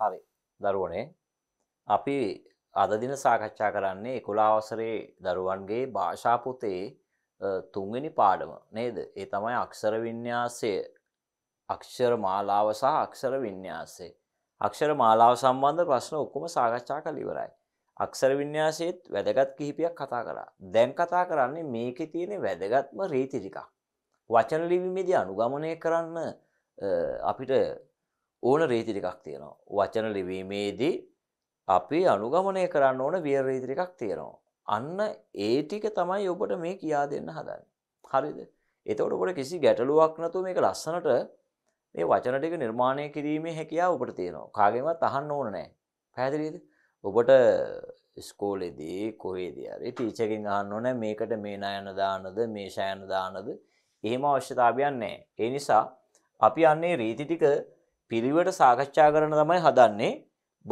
හරි දරුවනේ අපි අද දින සාකච්ඡා කරන්නේ 11 වසරේ දරුවන්ගේ භාෂා පොතේ තුන්වෙනි පාඩම නේද? ඒ තමයි අක්ෂර වින්‍යාසය. අක්ෂර මාලාව සහ අක්ෂර වින්‍යාසය. අක්ෂර මාලාව සම්බන්ධ ප්‍රශ්න ඔක්කොම සාකච්ඡා කරලා ඉවරයි. අක්ෂර වින්‍යාසයේත් වැදගත් කිහිපයක් කතා කරා. දැන් කතා කරන්නේ මේකේ තියෙන වැදගත්ම රීති ටිකක්. වචන ලිවීමේදී අනුගමනය කරන්න අපිට ඕන රීති ටිකක් තියෙනවා. වචන ලිවීමේදී අපි අනුගමනය කරන්න ඕන විය රීති ටිකක් තියෙනවා. අන්න ඒ ටික තමයි ඔබට මේ කියා දෙන්න හදන්නේ. හරිද? එතකොට ඔබට කිසි ගැටලුවක් නැතුව මේක ලස්සනට මේ වචන ටික නිර්මාණය කිරීමේ හැකියාව ඔබට තියෙනවා. කාගෙන්වත් අහන්න ඕන නැහැ. පැහැදිලිද? ඔබට ස්කෝලේදී කොහේද හරි ටීචර්ගෙන් අහන්න ඕනේ මේකට මේ ණයන දානද මේ ශයන දානද එහෙම අවශ්‍යතාවයක් නැහැ. ඒ නිසා අපි අන්නේ රීති ටික පිළිවෙට සාකච්ඡා කරන තමයි හදන්නේ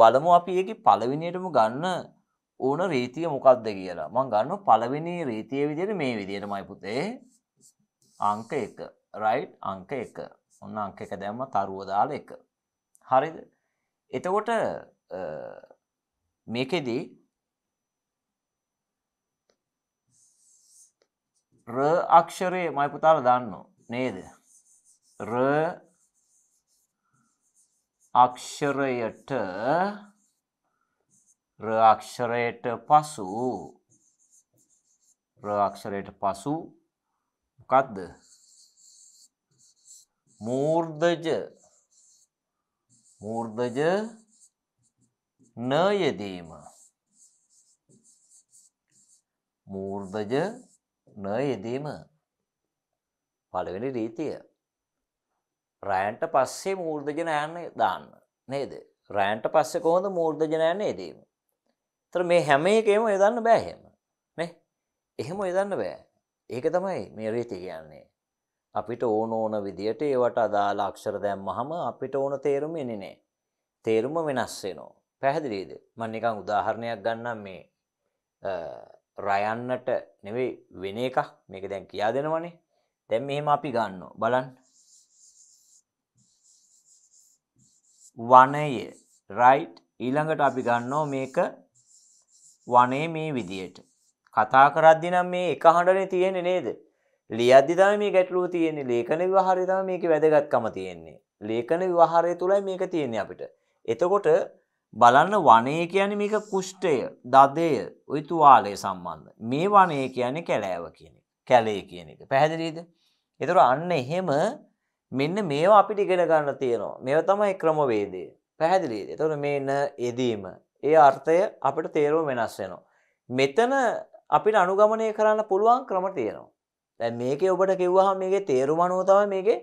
බලමු අපි ඒකේ පළවෙනියටම ගන්න ඕන රීතිය මොකක්ද කියලා. මම ගන්න පළවෙනි රීතිය විදිහට මේ විදිහටමයි පුතේ. අංක 1. right අංක 1. ඔන්න අංක 1 දැම්ම තරුව දාලා 1. හරිද? එතකොට මේකෙදි ර අක්ෂරය මයි පුතාලා දන්නෝ නේද? ර අක්ෂරයට ර අක්ෂරයට පසු ර අක්ෂරයට පසු මොකද්ද මූර්ධජ මූර්ධජ න යෙදීම මූර්ධජ න යෙදීම පළවෙනි රීතිය රෑන්ට පස්සේ මූර්ධජනයන්න දාන්න නේද. රෑන්ට පස්සෙ කොහොඳ මූර්ධජනයන්න එදීම. තර මේ හැම එකේම යදන්න බෑහෙම එහෙම යදන්න බෑ ඒක තමයි මේ රීති කියන්නේ. අපිට ඕන ඕන විදියට ඒවට අදාළ අක්ෂර දැම්මහම අපිට ඕන තේරුම එන්නේ නෑ. තේරුම වෙනස් වෙනවා. පැහැදිලිද? මම නිකන් උදාහරණයක් ගන්නම් මේ රයන්නට නෙවෙයි වෙන එකක්. මේක දැන් කියා දෙනවනේ. දැන් මෙහෙම අපි ගන්නවා. බලන්න. වනය රයිට් ඊළඟට අපි ගන්නෝ මේක වනේ මේ විදියට කතා කරද්දි නම් මේ එක හඬනේ තියෙන්නේ නේද ලියද්දි තමයි මේ ගැටලුව තියෙන්නේ ලේඛන විවහාරය තමයි මේකේ වැදගත්කම තියෙන්නේ ලේඛන විවහාරය තුලයි මේක තියෙන්නේ අපිට එතකොට බලන්න වනේ කියන්නේ මේක කුෂ්ඨය දදය ওই තුවාලය සම්බන්ධ මේ වනේ කියන්නේ කැලෑව කියන කැලේ කියන එක පැහැදිලිද එතකොට අන්න එහෙම මෙන්න මේවා අපිට ඉගෙන ගන්න තියෙනවා මෙව තමයි ක්‍රමවේදය පැහැදිලිද එතකොට මේන යෙදීම ඒ අර්ථය අපිට තේරුම වෙනස් වෙනවා මෙතන අපිට අනුගමනය කරන්න පුළුවන් ක්‍රම තියෙනවා දැන් මේකේ ඔබට කිව්වහම මේකේ තේරුම අනුව තමයි මේකේ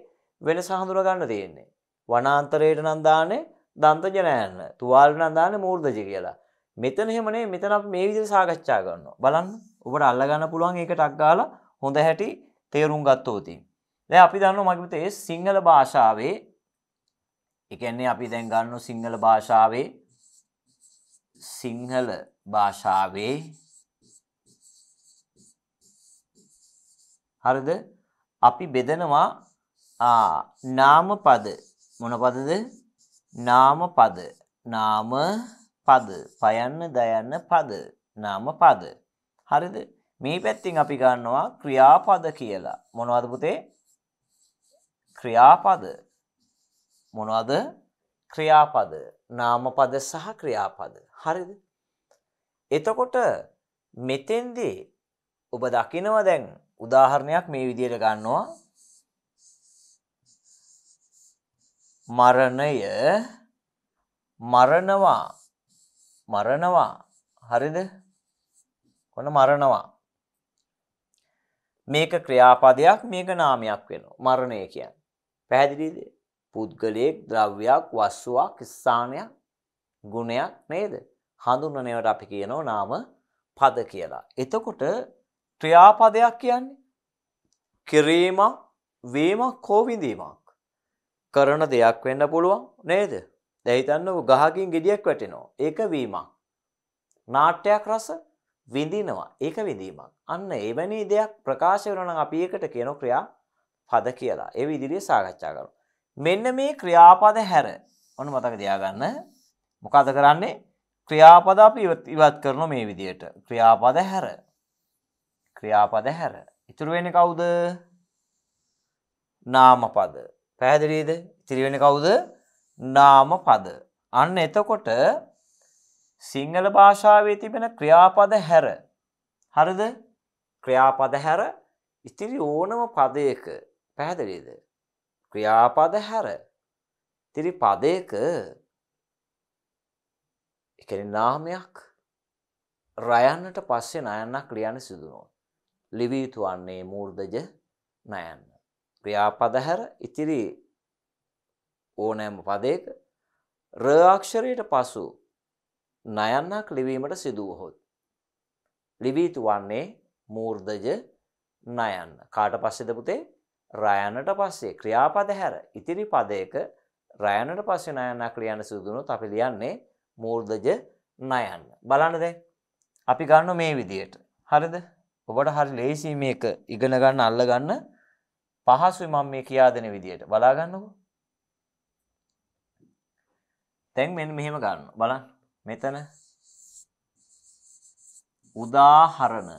වෙනස හඳුනා ගන්න තියෙන්නේ වනාන්තරයට නම් දාන්නේ දන්තජ නෑන්න තුවාල නම් දාන්නේ මූර්ධජ කියලා මෙතන එහෙම නෙවෙයි මෙතන අපි මේ විදිහට සාකච්ඡා කරනවා බලන්න ඔබට අල්ල ගන්න පුළුවන් ඒකට අක්ගාලා හොඳ හැටි තේරුම් ගත්තොතින් දැ අපි දන්න මගතේ සිංහල භාෂාවේ එකන්නේ අපි දැන් ගන්න සිංහල භාෂාවේ සිංහල භාෂාවේ හරිද අපි බෙදනවා නාම පද මොන පදද නාම පද නාම පද පයන්න දයන්න පද නාම පද හරිද මේ පැත්තිං අපි ගන්නවා ක්‍රියාපද කියලා මොනවද පුතේ ක්‍රියාපද මොනවද ක්‍රියාපද නාමපද සහ ක්‍රියාපද හරිද එතකොට මෙතෙන්දී ඔබ දකිනව දැන් උදාහරණයක් මේ විදියට ගන්නවා මරණය මරණවා මරණවා හරිද කොන මරණවා මේක ක්‍රියාපදයක් මේක නාමයක් වෙනවා මරණය කියන්නේ පැහැදිලිද? පුද්ගලයෙක් ද්‍රව්‍යයක් වස්තුවක් ස්ථානයක් ගුණයක් නේද? හඳුන්වනවට අපි කියනවා නාම පද කියලා. එතකොට ක්‍රියාපදයක් කියන්නේ කිරීමක් වීමක් හෝ විඳීමක් කරන දෙයක් වෙන්න පුළුවන් නේද? දැන් හිතන්නකො ගහකින් ගෙඩියක් වැටෙනවා. ඒක වීමක්. නාට්‍යයක් රස විඳිනවා. ඒක විඳීමක්. අන්න එවැනි දෙයක් ප්‍රකාශ වෙනවා නම් අපි ඒකට කියනවා ක්‍රියා පද කියලා. ඒ ඉදිරියේ සාකච්ඡා කරමු. මෙන්න මේ ක්‍රියාපද හැර ඔන්න මතක තියාගන්න. මොකද කරන්නේ? ක්‍රියාපද අපි ඉවත් කරනවා මේ විදියට. ක්‍රියාපද හැර. ක්‍රියාපද හැර. ඉතුරු වෙන්නේ කවුද? නාමපද. පැහැදිලිද? ඉතුරු වෙන්නේ කවුද? නාමපද. අන්න එතකොට සිංහල භාෂාවේ තිබෙන ක්‍රියාපද හැර හරිද? ක්‍රියාපද හැර ඉතිරි ඕනම පදයක පැහැදිලිද? ක්‍රියාපද හැර ත්‍රිපදයක ඒ කියන්නේ නාමයක් රයන්නට පස්සේ නයන්නක් ලියන්න සිදු වෙනවා. ලිවිය යුතු වන්නේ මූර්ධජ නයන්න. ක්‍රියාපද හැර ඉතිරි ඕනෑම පදයක ර අක්ෂරයට පසු නයන්නක් ලිවීමට සිදු වහොත් ලිවිය යුතු වන්නේ මූර්ධජ නයන්න. කාට පස්සේද පුතේ? රයනට පස්සේ ක්‍රියාපද හැර ඉතිරි පදයක රයනට පස්සේ නයනා ක්‍රියන්න සිදුනොත් අපි ලියන්නේ මූර්ධජ නයන්න. බලන්න දැන් අපි ගන්න මේ විදියට. හරිද? ඔබට හරි ලේසි මේක ඉගෙන ගන්න අල්ල ගන්න පහසුයි මම මේ කියා දෙන විදියට. බලා ගන්නකෝ. දැන් මෙන්න මෙහෙම ගන්න. බලන්න. මෙතන උදාහරණ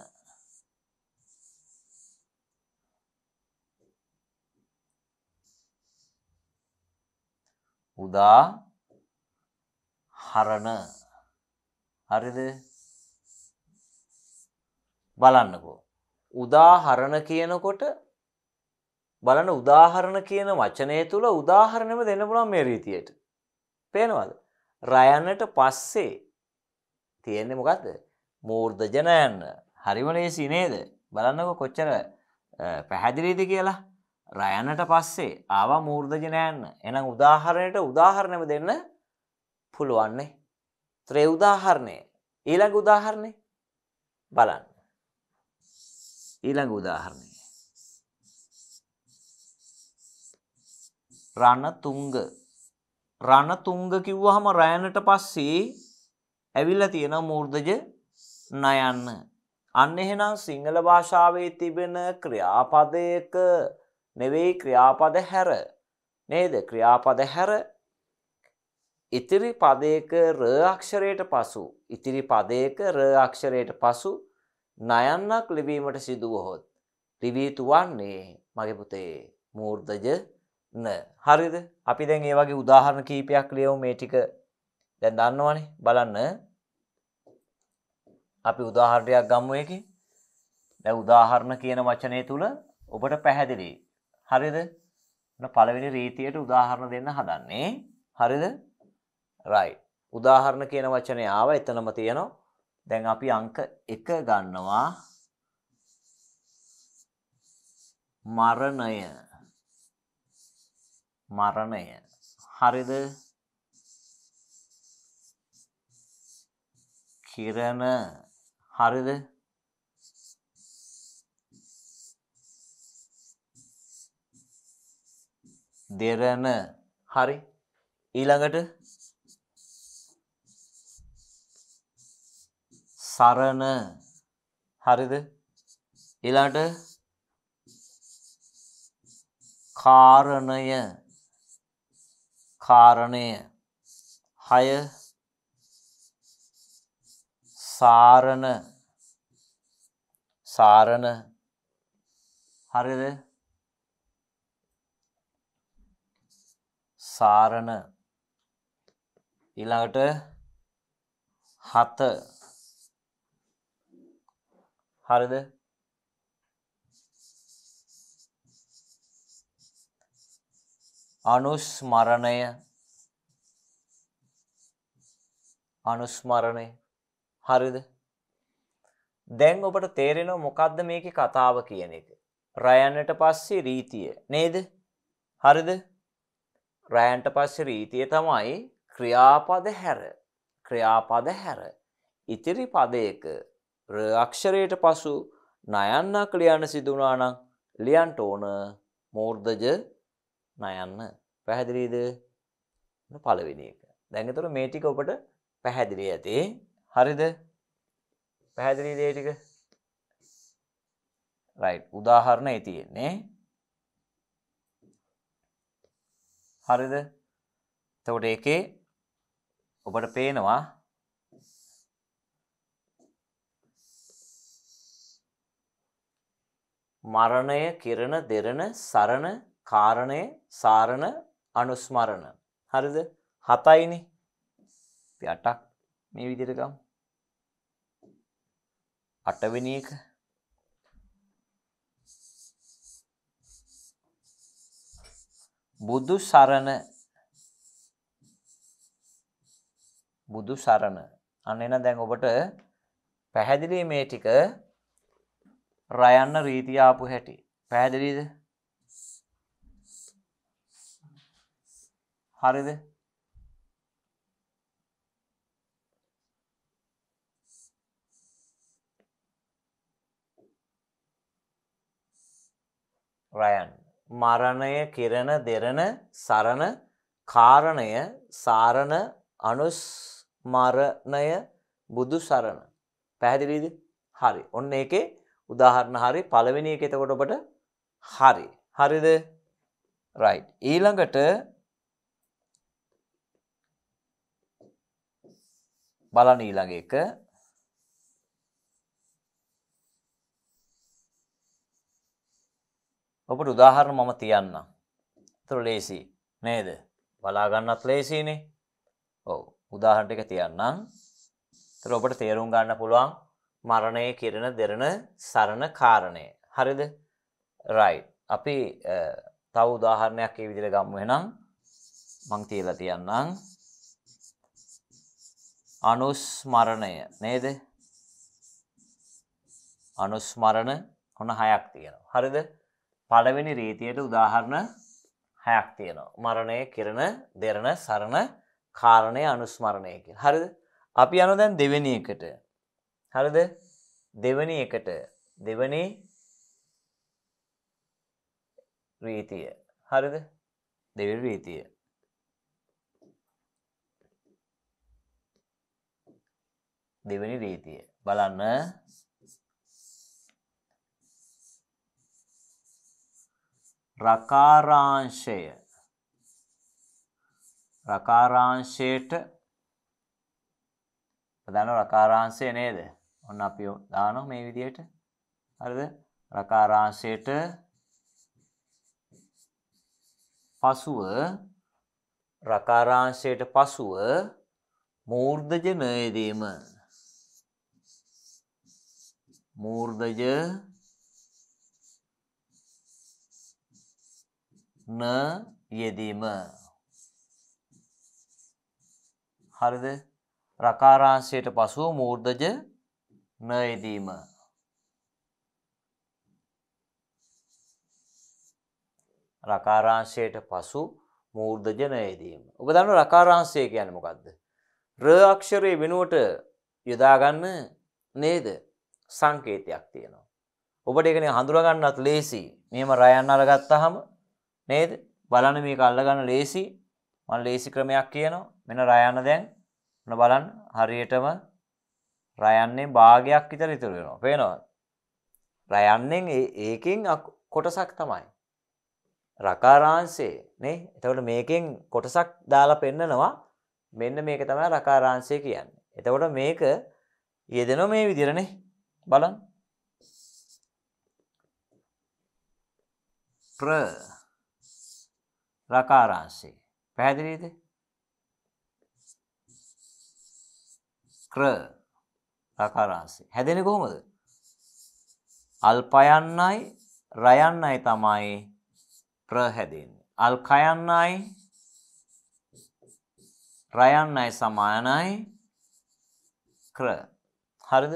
උදා හරණ හරිද බලන්නකෝ උදාහරණ කියනකොට බලන උදාහරණ කියන වචනය තුළ උදාහරණම දෙන්න පුළුවන් මේ රීතියට. පේනවද? රයන්නට පස්සේ තියෙන්නේ මොකද්ද? මූර්ධජනයන්න. හරිම ලේසි නේද? බලන්නකො කොච්චර පැහැදිලිද කියලා. රයනට පස්සේ ආව මූර්ධජනයන්න එනම් උදාහරණයට උදාහරණම දෙන්න පුළුවන්නේ. ත්‍රේ උදාහරණය ඊළඟ උදාහරණය බලන්න. ඊළඟ උදාහරණය. රණතුංග රණතුංග කිව්වහම රෑනට පස්සේ ඇවිල්ලා තියෙන මූර්ධජ නයන්න. අන්න එහෙනම් සිංහල භාෂාවේ තිබෙන ක්‍රියාපදයක නෙවෙයි ක්‍රියාපද හැර නේද ක්‍රියාපද හැර ඉතිරි පදයක ර අක්ෂරයට පසු ඉතිරි පදයක ර අක්ෂරයට පසු නයන්නක් ලිවීමට සිදුවහොත් ලිවීතු වන්නේ මගේ පුතේ මූර්ධජ න හරිද අපි දැන් ඒ වගේ උදාහරණ කීපයක් ලියවු මේ ටික දැන් දන්නවනේ බලන්න අපි උදාහරණයක් ගම්මුවකි දැ උදාහරණ කියන වචනය තුළ ඔබට පැහැදිලි හරිද පළවෙනි රීතියට උදාහරණ දෙන්න හදන්නේ හරිද රයි උදාහරණ කියන වචනය ආව එතනම තියෙනවා දැන් අපි අංක එක ගන්නවා මරණය මරණය හරිද කිරණ හරිද දෙරණ හරි ඊළඟට සරණ හරිද ඊළඟට කාරණය කාරණය හය සාරණ සාරණ හරිද සාරණ ඊළඟට හත හරිද අනුස්මරණය අනුස්මරණය හරිද දැන් ඔබට තේරෙනව මොකක්ද මේකේ කතාව කියන එක. රයන්නට පස්සේ රීතිය නේද? හරිද? රෑන්ට පස්සේ රීතිය තමයි ක්‍රියාපද හැර ක්‍රියාපද හැර ඉතිරි පදයක අක්ෂරයට පසු නයන්නක් ලියන්න සිදුනානම් ලියන්ට ඕන මෝර්ධජ නයන්න පැහැදිලීද පලවෙනි එක දැඟතුර මේ ටික ඔබට පැහැදිලි ඇති හරිද පැහැදිලි දේ ටික රයි් උදාහරණ ඇතියෙන්නේ හරිද? එතකොට ඒකේ ඔබට පේනවා මරණය කිරණ දෙරණ සරණ කාරණය සාරණ අනුස්මරණ හරිද හතයිනි අපි අටක් මේ විදිහට ගමු අටවෙනි එක බුදු සරණ බුදු සරණ අන්න එන දැන් ඔබට පැහැදිලි මේ ටික රයන්න රීතිය ආපු හැටි පැහැදිලිද හරිද රයන්න මරණය කිරණ දෙරණ සරණ කාරණය සාරණ අනුස්මරණය බුදු සරණ. පැහැදිලීද හරි ඔන්න ඒකේ උදාහරණ හරි පළවෙනි එක එතකොට ඔබට හරි හරිද රයි් ඊළඟට බලන ඊළඟ එක ඔබට උදාහරණ මම තියන්න තුර ලේසි නේද බලාගන්නත් ලේසිනේ ඔව උදාහරට එක තියන්නම් තර ඔබට තේරුම් ගන්න පුළුවන් මරණය කිරණ දෙරණ සරණ කාරණය හරිද රයි අපි තව උදාහරණයක් ඒ විදිර ගම්මුවෙනම් මං තියලා තියන්නම් අනුස්මරණය නේද අනුස්මරණ හොන හයක් තියෙනවා හරිද පළවෙනි රීතියට උදාහරණ හයක් තියෙනවා. මරණය කිරණ දෙරණ සරණ කාරණය අනුස්මරණයකි. හරිද අපි යන දැන් දෙවැනි එකට හරිද දෙවැනි එකට දෙවනි රීතිය හරිද දෙවි රීතිය දෙවැනි රීතිය බලන්න රකාරාංශය රකාරාංශයට දන්න රකාරාංශය නේද? ඔන්න අපි දානවා මේ විදියට. හරිද? රකාරාංශයට පසුව රකාරාංශයට පසුව මූර්ධජ ණයදීම මූර්ධජ න යෙදීම හරිද රකාරාංශයට පසුව මූර්ධජ න යෙදීම රකාරාංශයට පසු මූර්ධජ න යෙදීම ඔබ දන්න රකාරාංශය කියන්නේ මොකද්ද ර අක්ෂරයේ වෙනුවට යොදා ගන්න නේද සංකේතයක් තියෙනවා ඔබට ඒකනේ හඳුනා ගන්නත් ලේසි මෙහෙම රයන් අරගත්තාම නේද බලන්න මේ කල්ලගන්න ලේසි මල් ලේසි ක්‍රමයක් කියනවා මෙන රයන්න දැන් න බලන් හරියටම රයන්නේ භාගයක් විතර ඉතුරු වෙනවා පේනවද රයන්නෙන් ඒකෙන් කොටසක් තමයි රකාරාංශේ නේ එතකොට මේකෙන් කොටසක් දාලා පෙන්නනවා මෙන්න මේක තමයි රකාරාංශය කියන්නේ. එතකොට මේක යෙදෙනවා මේ විදිහටනේ බලන්න. ප්‍ර රකාරාංශේ. පැහැදිලිද? ක්‍ර රකාරාංශේ. හැදෙන්නේ කොහොමද? අල්පයන්නයි රයන්නයි තමයි ප්‍ර හැදෙන්නේ. අල්කයන්නයි රයන්නයි සමානයි ක්‍ර. හරිද?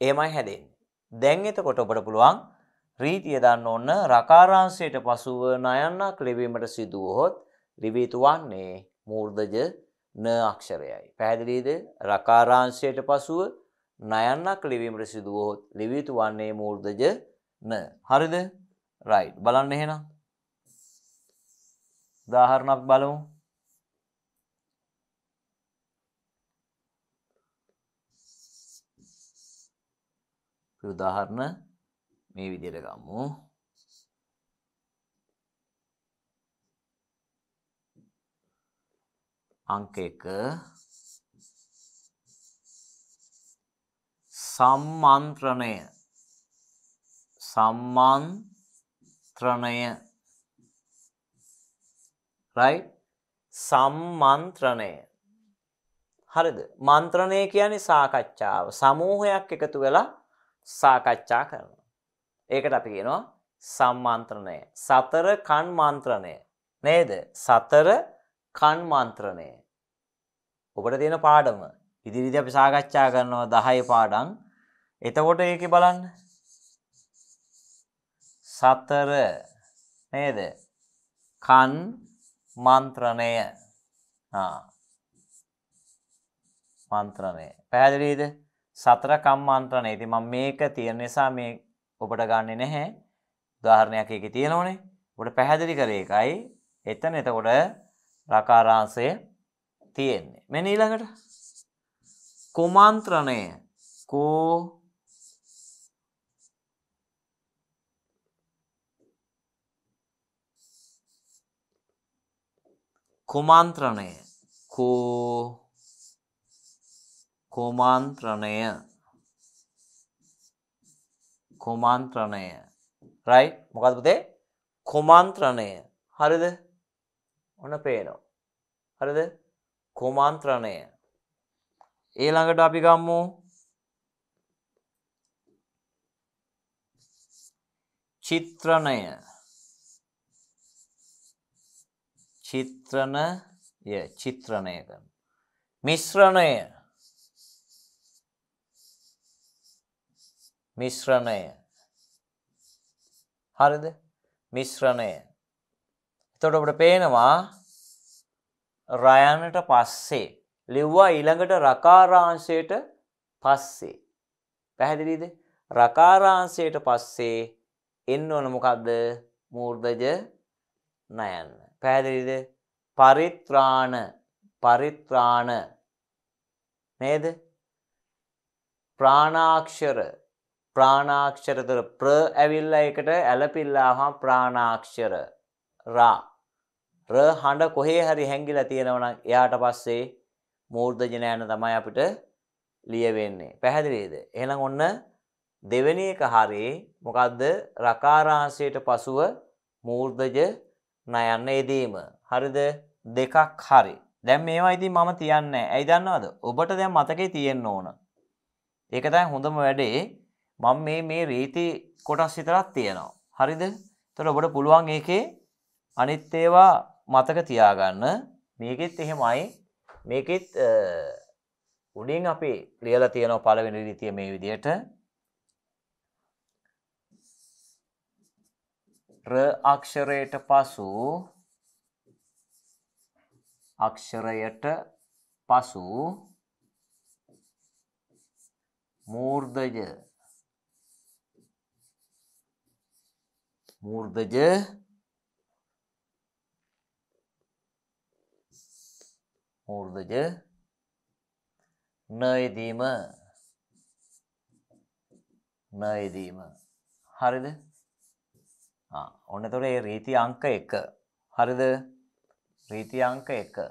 එහෙමයි හැදෙන්නේ. දැන් එතකොට ඔබට පුළුවන් රීතිය දන්න ඔන්න රකාරාංශයට පසුව නයන්නක් ලිවීමට සිදුවහොත් ලිවීතු වන්නේ මූර්ධජ න අක්ෂරයයි. පැහැදිලීද රකාරාංශයට පසුව නයන්නක් ලිවීමට සිදුවහොත් ලිවීතු වන්නේ මූර්ධජ න හරිද රයි් බලන්න එහෙනම් දාහරණක් බලමු උදාහරණ මේ විදියට ගමු අංක 1 සම්මන්ත්‍රණය සම්මන්ත්‍රණය right සම්මන්ත්‍රණය හරිද මන්ත්‍රණය කියන්නේ සාකච්ඡාව සමූහයක් එකතු වෙලා සාකච්ඡා කරනවා ඒකට අපි කියනවා සම්මන්ත්‍රණය. සතර කන් මන්ත්‍රණය. නේද? සතර කන් මන්ත්‍රණය. ඔබට තියෙන පාඩම ඉදිරිදී අපි සාකච්ඡා කරනවා 10 පාඩම්. එතකොට ඒකේ බලන්න. සතර නේද? කන් මන්ත්‍රණය. ආ. මන්ත්‍රණය. පැහැදිලිද? සතර කම් මන්ත්‍රණය. ඉතින් මම මේක තියෙන නිසා මේ ඔබට ගන්නෙ නැහැ උදාහරණයක් ඒකේ තියෙනවනේ ඔබට පැහැදිලි කරේ එකයි එතන එතකොට රකාරාංශය තියෙන්නේ මෙන්න ඊළඟට කුමන්ත්‍රණය කෝ කුමන්ත්‍රණය කෝ කුමන්ත්‍රණය කුමන්ත්‍රණය. රයි මොකදපතේ කුමන්ත්‍රණය හරිද ඔන පේනෝ. හරිද කුමන්ත්‍රණය. ඒළඟට අපි ගම්මු චිත්‍රණය චිත්‍රණය චිත්‍රණය කරන. මිශ්‍රණය මිශ්‍රණය. හරිද? මිශ්‍රණය. එතකොට අපිට පේනවා රයනට පස්සේ ලිව්වා ඊළඟට රකාරාංශයට පස්සේ. පැහැදිලිද? රකාරාංශයට පස්සේ එන්න ඕන මොකද්ද? මූර්ධජ නයන්න. පැහැදිලිද? පරිත්‍රාණ පරිත්‍රාණ නේද? ප්‍රාණාක්ෂර ප්‍රාණාක්ෂරතර ප්‍ර ඇවිල්ලා එකට ඇලපිල්ලාහම ප්‍රාණාක්ෂර රා ර හඬ කොහේ හරි හැංගිලා තියෙනවා නම් එයාට පස්සේ මූර්ධජන යන තමයි අපිට ලියවෙන්නේ. පැහැදිලිද? එහෙනම් ඔන්න දෙවෙනි එක හරියේ මොකද්ද? රකාරාංශයට පසුව මූර්ධජ නයන්න යෙදීම. හරිද? දෙකක් හරි. දැන් මේවා ඉතින් මම තියන්නේ නැහැ. ඇයි දන්නවද? ඔබට දැන් මතකේ තියෙන්න ඕන. ඒක තමයි හොඳම වැඩේ. මම මේ මේ රීති කොටස් විතරක් තියෙනවා. හරිද? එතකොට ඔබට පුළුවන් ඒකේ අනිත් ඒවා මතක තියාගන්න. මේකෙත් එහෙමයි. මේකෙත් උඩින් අපි ලියලා තියෙනවා පළවෙනි රීතිය මේ විදිහට. ර අක්ෂරයට පසු අක්ෂරයට පසු මූර්ධය මූර්ධජ මූර්ධජ නයදීම නයදීම හරිද ඔන්න තොට ඒ රීති අංක එක හරිද රීති අංක එක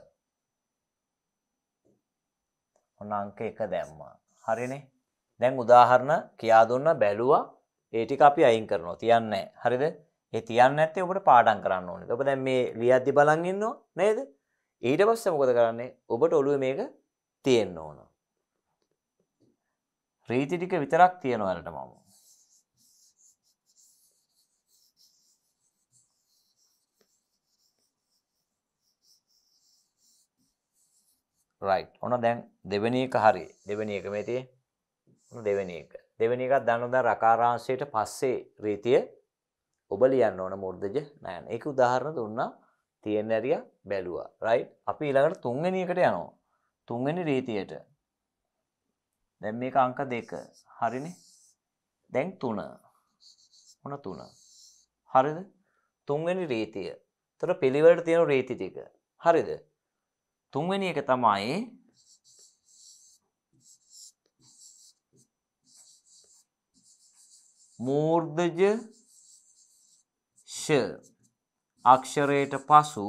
ඔන්න අංක එක දැම්ම හරිනේ දැන් උදාහරණ කියා දුන්න බැලුවා ඒ ටික අපි අයින් කරනවා තියන්නේ හරිද? ඒ තියන්නේ නැත්නම් ඔබට පාඩම් කරන්න ඕනේ. ඔබ දැන් මේ ලියද්දි බලන් ඉන්නෝ නේද? ඊට පස්සේ මොකද කරන්නේ? ඔබට ඔළුවේ මේක තියෙන්න ඕන. රීති ටික විතරක් තියනවලට මම. රයිට්. ඔන්න දැන් දෙවෙනි එක හරි. දෙවෙනි එක මේ තියෙන්නේ. ඔන්න දෙවෙනි එක. දෙවෙනි එකක් දන්නවද රකාරාංශයට පස්සේ රීතිය ඔබ ලියන්න ඕන මුර්ධජ නෑන. ඒක උදාහරණ දුන්නා තියෙන ඇරිය බැලුවා. රයිට්. අපි ඊළඟට තුන්වෙනි එකට යනවා. තුන්වෙනි රීතියට. දැන් මේක අංක 2. හරිනේ? දැන් 3. මොන 3? හරිද? තුන්වෙනි රීතිය. ඒතර පිළිවෙලට තියෙන රීති ටික. හරිද? තුන්වෙනි එක තමයි මූර්ධජ ෂ අක්ෂරයට පසු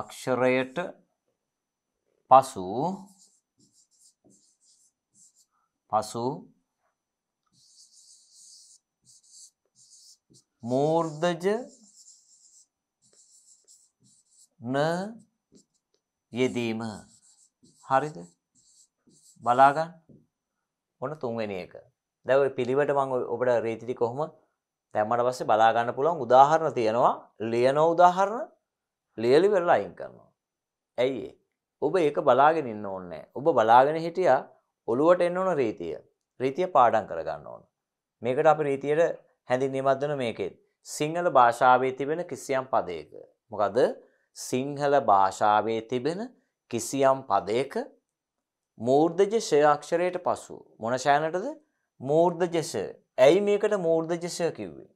අක්ෂරයට පසු පසු මූර්ධජ න යෙදීම හරිද බලාගන්න ඔන්න තුන්වෙනි එක. දැන් ඔය පිළිවෙලට මම ඔබට රීති ටික කොහොම දැම්මට පස්සේ බලා ගන්න පුළුවන් උදාහරණ තියෙනවා. ලියන උදාහරණ ලියලි වෙලා අයින් කරනවා. ඇයි ඔබ ඒක බලාගෙන ඉන්න ඕනේ ඔබ බලාගෙන හිටියා ඔළුවට එන්න ඕන රීතිය. රීතිය පාඩම් කරගන්න ඕන. මේකට අපි රීතියට හැඳින්වීමක් දෙන මේකෙත්. සිංහල භාෂාවේ තිබෙන කිසියම් පදයක. මොකද සිංහල භාෂාවේ තිබෙන කිසියම් පදයක මූර්ධජ ෂය අක්ෂරයට පසු මොන ශානටද මූර්ධජස ඇයි මේකට මූර්ධජසය කිව්වේ.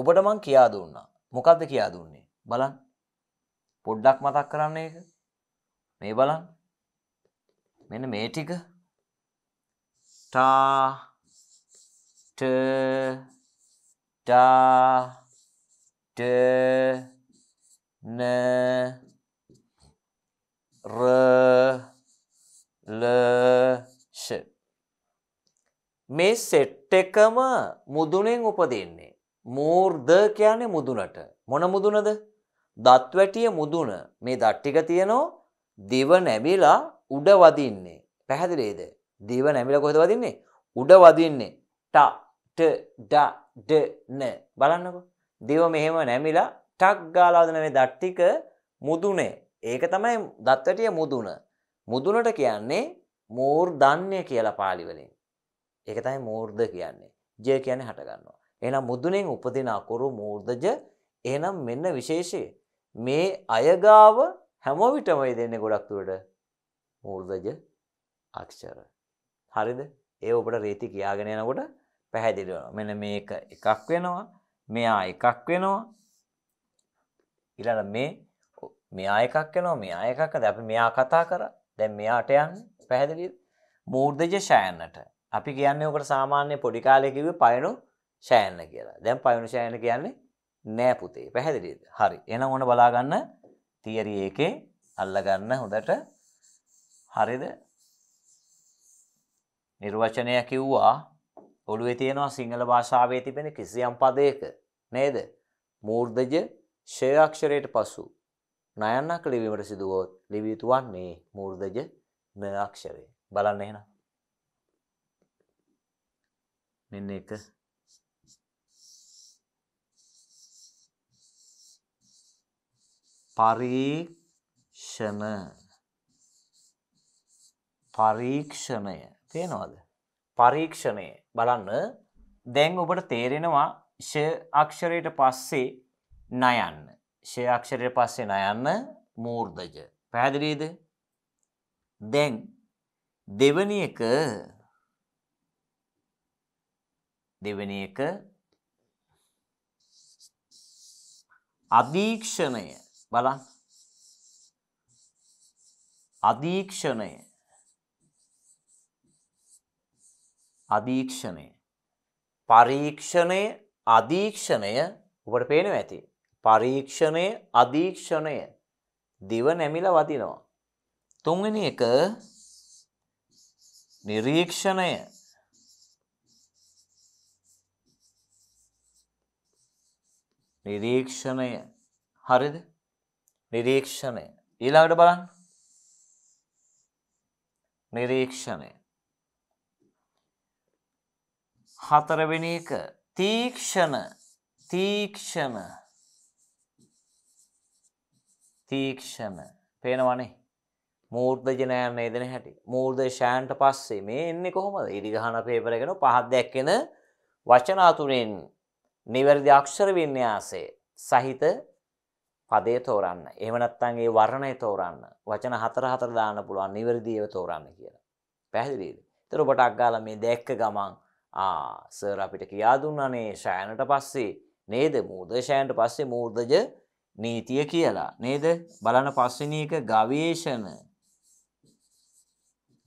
ඔබට මං කියා දුන්නා මොකක්ද කියා දුන්නේ බලන් පොඩ්ඩක් මතක් කරන්න එක මේ බලන් මෙන මේ ටික ටාට ඩාට න ර ල ෂ මේ සෙට් එකම මුදුනෙන් උපදින්නේ මූර්ද කියන්නේ මුදුනට මොන මුදුනද දත් වැටිය මුදුන මේ දත් ටික තියෙනවා දිව නැමිලා උඩ වදින්නේ පැහැදිලිද දිව නැමිලා කොහෙද වදින්නේ උඩ වදින්නේ ට ට ඩ ඩ න බලන්නකො දිව මෙහෙම නැමිලා ටක් ගාලා වදින මේ දත් ටික මුදුනේ ඒක තමයි දත් වැටිය මුදුන මුදුනට කියන්නේ මූර්ධන්‍ය කියලා පාලි වලින්. ඒක තමයි මූර්ධ කියන්නේ. ජය කියන්නේ හට ගන්නවා. එහෙනම් මුදුනෙන් උපදින අකුරු මූර්ධජ. එහෙනම් මෙන්න විශේෂය. මේ අයගාව හැම විටම දෙන්නේ ගොඩක් දුරට මූර්ධජ අක්ෂර. හරිද? ඒ ඔබට රීති කියාගෙන යනකොට පැහැදිලි වෙනවා. මෙන්න මේක එකක් වෙනවා. මෙයා එකක් වෙනවා. ඊළඟ මේ මෙයා එකක් වෙනවා මෙයා එකක්ද අපි මෙයා කතා කරා දැන් මෙයාට යන්න පැහැදිලිද? මූර්ධජ ශයනට. අපි කියන්නේ ඔකට සාමාන්‍ය පොඩි කාලේ කිව්වේ පයනු ශයන කියලා. දැන් පයනු ශයන කියන්නේ නෑ පුතේ. පැහැදිලිද? හරි. එහෙනම් ඕන බලා ගන්න තියරි එකේ අල්ලගන්න හොඳට. හරිද? නිර්වචනය කිව්වා ඔළුවේ තියෙනවා සිංහල භාෂාවේ තිබෙන කිසියම් පදයක නේද? මූර්ධජ ෂය අක්ෂරයට පසු නයන්නක් ලිවීමට සිදුවොත් ලිවිය යුතු වන්නේ මූර්ධජ න අක්ෂරය. බලන්න එහෙනම්. මෙන්න එක පරීක්ෂණ පරීක්ෂණය තියෙනවද? පරීක්ෂණය බලන්න දැන් ඔබට තේරෙනවා ෂ අක්ෂරයට පස්සේ නයන්න. ෂය අක්ෂරය පස්සේ නයන්න මූර්ධජ. පැහැදිලීද? දැන් දෙවනි එක දෙවනි එක අධීක්ෂණය බලන්න අධීක්ෂණය අධීක්ෂණය පරීක්ෂණය අධීක්ෂණය ඔබට පේනවා ඇති පරීක්ෂණය අධීක්ෂණය දිව නැමිලා වදිනවා. තුන්වෙනි එක නිරීක්ෂණය නිරීක්ෂණය හරිද? නිරීක්ෂණය. ඊළඟට බලන්න. නිරීක්ෂණය. හතරවෙනි එක තීක්ෂණ තීක්ෂණ තීක්ෂණ පේනවනේ මූර්ධජනයන් නේදන හැටි මූර්දේශයන්ට පස්සේ මේ එන්නේ කොහොමද ඉරිගහන පේපරගෙන පහත් දැක්කෙන වචනාතුරෙන් නිවැරදි අක්ෂර වින්‍යාසේ සහිත පදේ තෝරන්න එමනත්තන්ගේ වර්ණය තෝරන්න වචන හතර හතර දාන්න පුළුවන් නිවැරදිව තෝරන්න කියලා. පැහැදිලිද. තර ඔබට අක්ගාල මේ දැක්ක ගමන් ආ සර් අපිට කියා දුන්නනේ ශයනට පස්සේ නේද මූර්දශයන්ට පස්සේ මූර්දජ නීතිය කියලා නේද බලන පස්වෙනික ගවේෂණ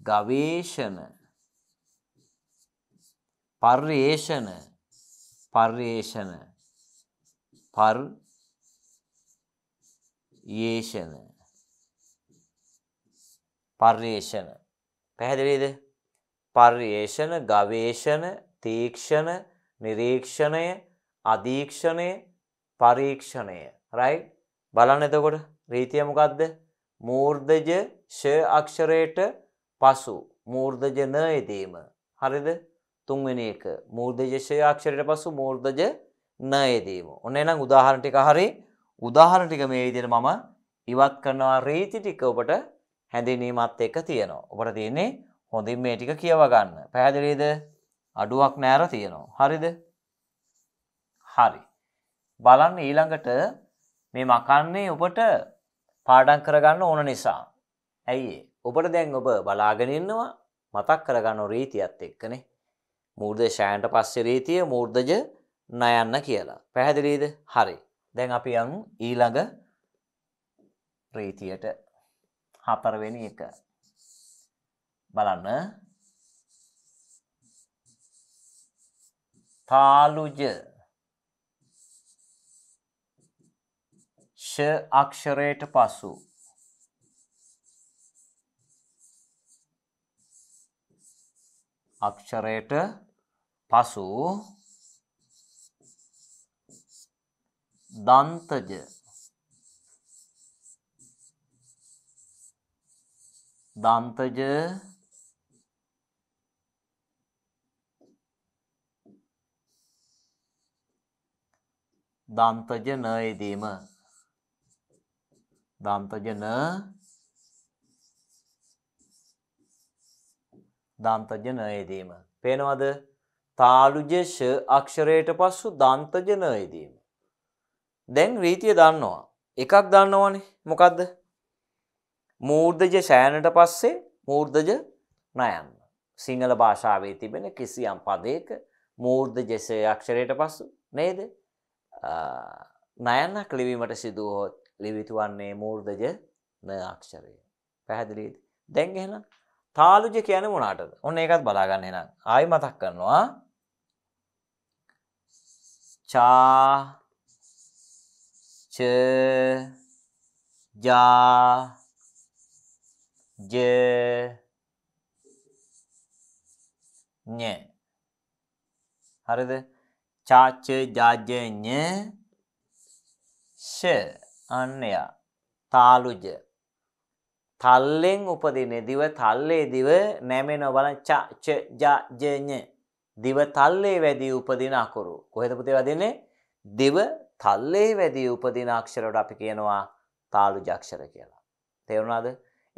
ගවේෂණ පර්යේෂණ පර්යේෂණ පර් යේෂණ පර්යේෂණ පැහැදිලිද පර්යේෂණ ගවේෂණ තීක්ෂණ නිරීක්ෂණය අධීක්ෂණය පරීක්ෂණය රයි බලන්න එතකොට රීතිය මොකක්ද මූර්ධජ ෂ අක්ෂරයට පසු මූර්ධජ න යෙදීම හරිද තුන්වෙනි එක මූර්ධජ ෂ අක්ෂරයට පසු මූර්ධජ න යෙදීම ඔන්න එහෙනම් උදාහරණ ටික හරි උදාහරණ ටික මේ විදිහට මම ඉවත් කරනවා රීති ටික ඔබට හැඳින්වීමත් එක්ක තියෙනවා ඔබට තියෙන්නේ හොඳින් මේ ටික කියව ගන්න පැහැදිලිද අඩුවක් නෑර තියෙනවා හරිද හරි බලන්න ඊළඟට මේ මකන්නේ ඔබට පාඩම් කරගන්න ඕන නිසා. ඇයි ඔබට දැන් ඔබ බලාගෙන ඉන්නවා මතක් කරගන්න රීතියත් එක්කනේ. මූර්ධ ෂයන්ට පස්සේ රීතිය මූර්ධජ නයන්න කියලා. පැහැදිලිද? හරි. දැන් අපි යමු ඊළඟ රීතියට. හතරවෙනි එක. බලන්න. තාලුජ ෂ අක්ෂරයට පසු අක්ෂරයට පසු දන්තජ දන්තජ දන්තජ නයදීම දන්තජ න දන්තජ නයදීම. පේනවද තාලුජේෂ අක්ෂරයට පස්සු දන්තජ නයදීම. දැන් රීතිය දන්නවා. එකක් දන්නවනේ මොකක්ද. මූර්ධජ සෑනට පස්සේ මූර්ධජ නයන්න. සිංහල භාෂාවේ තිබෙන කිසියම් පදයක මූර්ධ ජෙසය අක්ෂරයට පස්සු නේද නයන්නක් ලිවීමට සිදුවහොත් ලිවිතු වන්නේ මූර්ධජ න අක්ෂරය. පැහැදිලීද. දැන් එහෙනම් තාලුජ කියන මොනාටද? ඔන්න ඒකත් බලාගන්න එහෙනම්. ආයි මතක් කරනවා. චා ච ජා ජ ඤ හරිද? චාච ජාජ ඤ ෂ අන්න එයා. තාලුජ. තල්ලෙන් උපදින දිව තල්ලේ දිව නැමෙන බලන් ච ච ජ ජ ඤ. දිව තල්ලේ වැඩි උපදින අකුරු. කොහෙද පුතේ වදින්නේ? දිව තල්ලේ වැඩි උපදින අක්ෂර වලට අපි කියනවා තාලුජ අක්ෂර කියලා. තේරුණාද?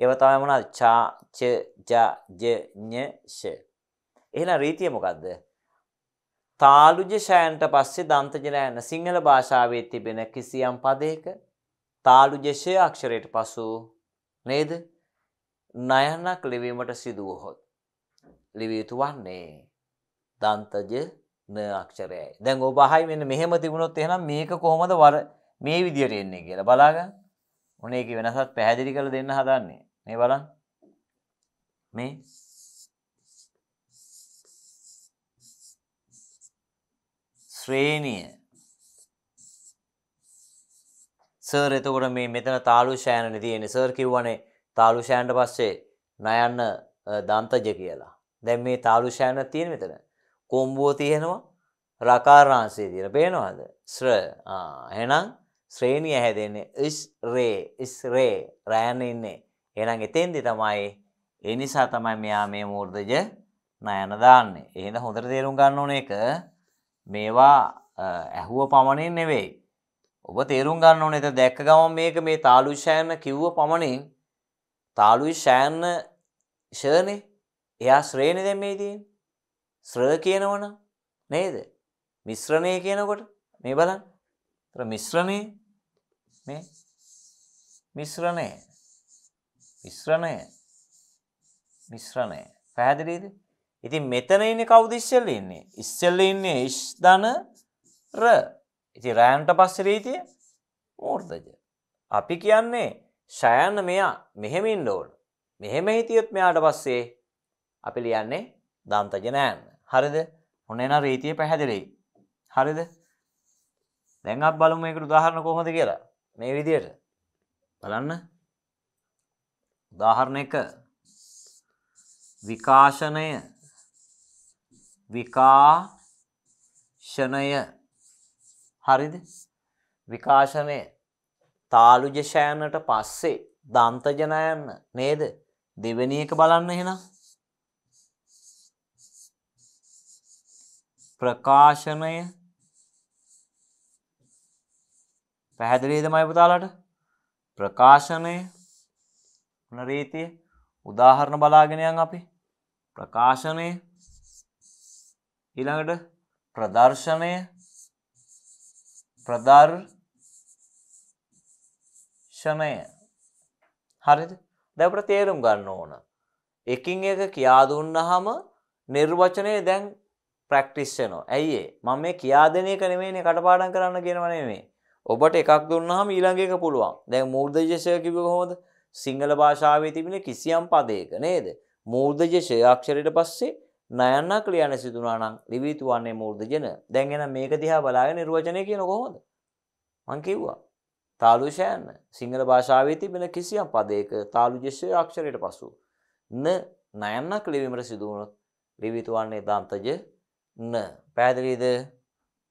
ඒව තමයි මොනවාද? චා ච ජ ජ ඤ ෂ. එහෙනම් රීතිය මොකද්ද? තාලුජ ෂයන්ට පස්සේ දන්තජ නැන සිංහල භාෂාවේ තිබෙන කිසියම් පදයක තාලු ජෙෂය අක්ෂරයට පසු නේද නයනක් ලිවීමට සිදුවහොත්. ලිවියුතු වන්නේ දන්තජ න අක්ෂරයයි දැන් ඔබහයි වෙන මෙහෙම තිබුණොත් එහෙනම් මේක කොහොමද වර මේ විදියට එන්නේ කියලා බලාග උනේක වෙනසත් පැහැදිලි කළ දෙන්න හදන්නේ මේ බලන් මේ ශ්‍රේණිය සර් එතකොට මේ මෙතන තාලු ෂෑනන තියෙන සර් කිව්වනේ තාලු ෂෑන්ට පස්සේ නයන්න දන්තජ කියලා. දැන් මේ තාලු ෂෑන තියෙන මෙතන. කොම්බුව තියෙනවා රකාරාංශය තියෙන පේනවාද? ශ්‍ර එහෙනම් ශ්‍රේණිය හැදෙන්නේ ඉස් රේ ඉස් රේ රෑන් ඉන්නේ. එහෙනම් එතෙන්දි තමයි ඒ නිසා තමයි මෙයා මේ මූර්ධජ නයන දාන්නේ. එහෙනම් හොඳට තේරුම් ගන්න ඕන එක මේවා ඇහුව පමණින් නෙවෙයි. ඔබ තේරුම් ගන්න ඕනේ දැන් දැක්ක ගමන් මේක මේ තාලු ෂෑන්න කිව්ව පමණින් තාලු ෂෑන්න ෂර්නේ එයා ශ්‍රේණි දැන් මේ තියෙන්නේ ශ්‍ර කියනවනම් නේද මිශ්‍රණය කියනකොට මේ බලන්න ඒතර මිශ්‍රණය මේ මිශ්‍රණය මිශ්‍රණය මිශ්‍රණය පැහැදිලිද ඉතින් මෙතන ඉන්නේ කවුද ඉස්සෙල්ල ඉන්නේ ඉස්සෙල්ල ඉන්නේ ඉෂ් ධන ර ඉති රෑන්ට පස්ස රීතිය මෝර්ධජ. අපි කියන්නේ ශයන්න මෙයා මෙහෙමින් ඩෝන් මෙහෙම හිතියොත් මෙයාට පස්සේ අපි ලියන්නේ දන්තජ නෑන්න හරිද හොනෙන රීතිය පැහැදිලෙයි හරිද දැන් අප බලමු එකට උදාහරණ කොහොමද කියලා මේ විදියට බලන්න උදාහරණ එක විකාශනය විකාශනය හරිද? විකාශනය තාලුජෂයනට පස්සේ දන්තජනයන්න නේද? දෙවෙනි එක බලන්න එහෙනම්. ප්‍රකාශනය පැහැදිලිද මයි පුතාලට? ප්‍රකාශනය මොන රීතිය? උදාහරණ බලාගෙන යන් අපි. ප්‍රකාශනය ඊළඟට ප්‍රදර්ශනය ප්‍රදර්ශනය හරිද දැන් අපිට තේරුම් ගන්න ඕන එකින් එක කියා දුන්නාම නිර්වචනය දැන් ප්‍රැක්ටිස් වෙනවා ඇයි ඒ මම මේ කියා දෙන එක නෙමෙයිනේ කටපාඩම් කරන්න කියනව නෙමෙයි ඔබට එකක් දුන්නාම ඊළඟ එක පුළුවන් දැන් මූර්ධජශය කිව්වේ කොහොමද සිංහල භාෂාවේ තිබෙන කිසියම් පදයක නේද මූර්ධජශය අක්ෂරයට පස්සේ නයන්නක් ලියන්න සිදුනා නම් ලිවිතු වන්නේ මූර්ධ ජන දැන් එන මේක දිහා බලාගෙන නිර්වචනය කියන කොහොමද මං කිව්වා තාලුෂයන් සිංහල භාෂාවේ තිබෙන කිසියම් පදයක තාලුජස්ය අක්ෂරයට පසු න නයන්නක් ලිවීමට සිදුවුණොත් ලිවිතු වන්නේ දන්තජ න පැහැදිලිද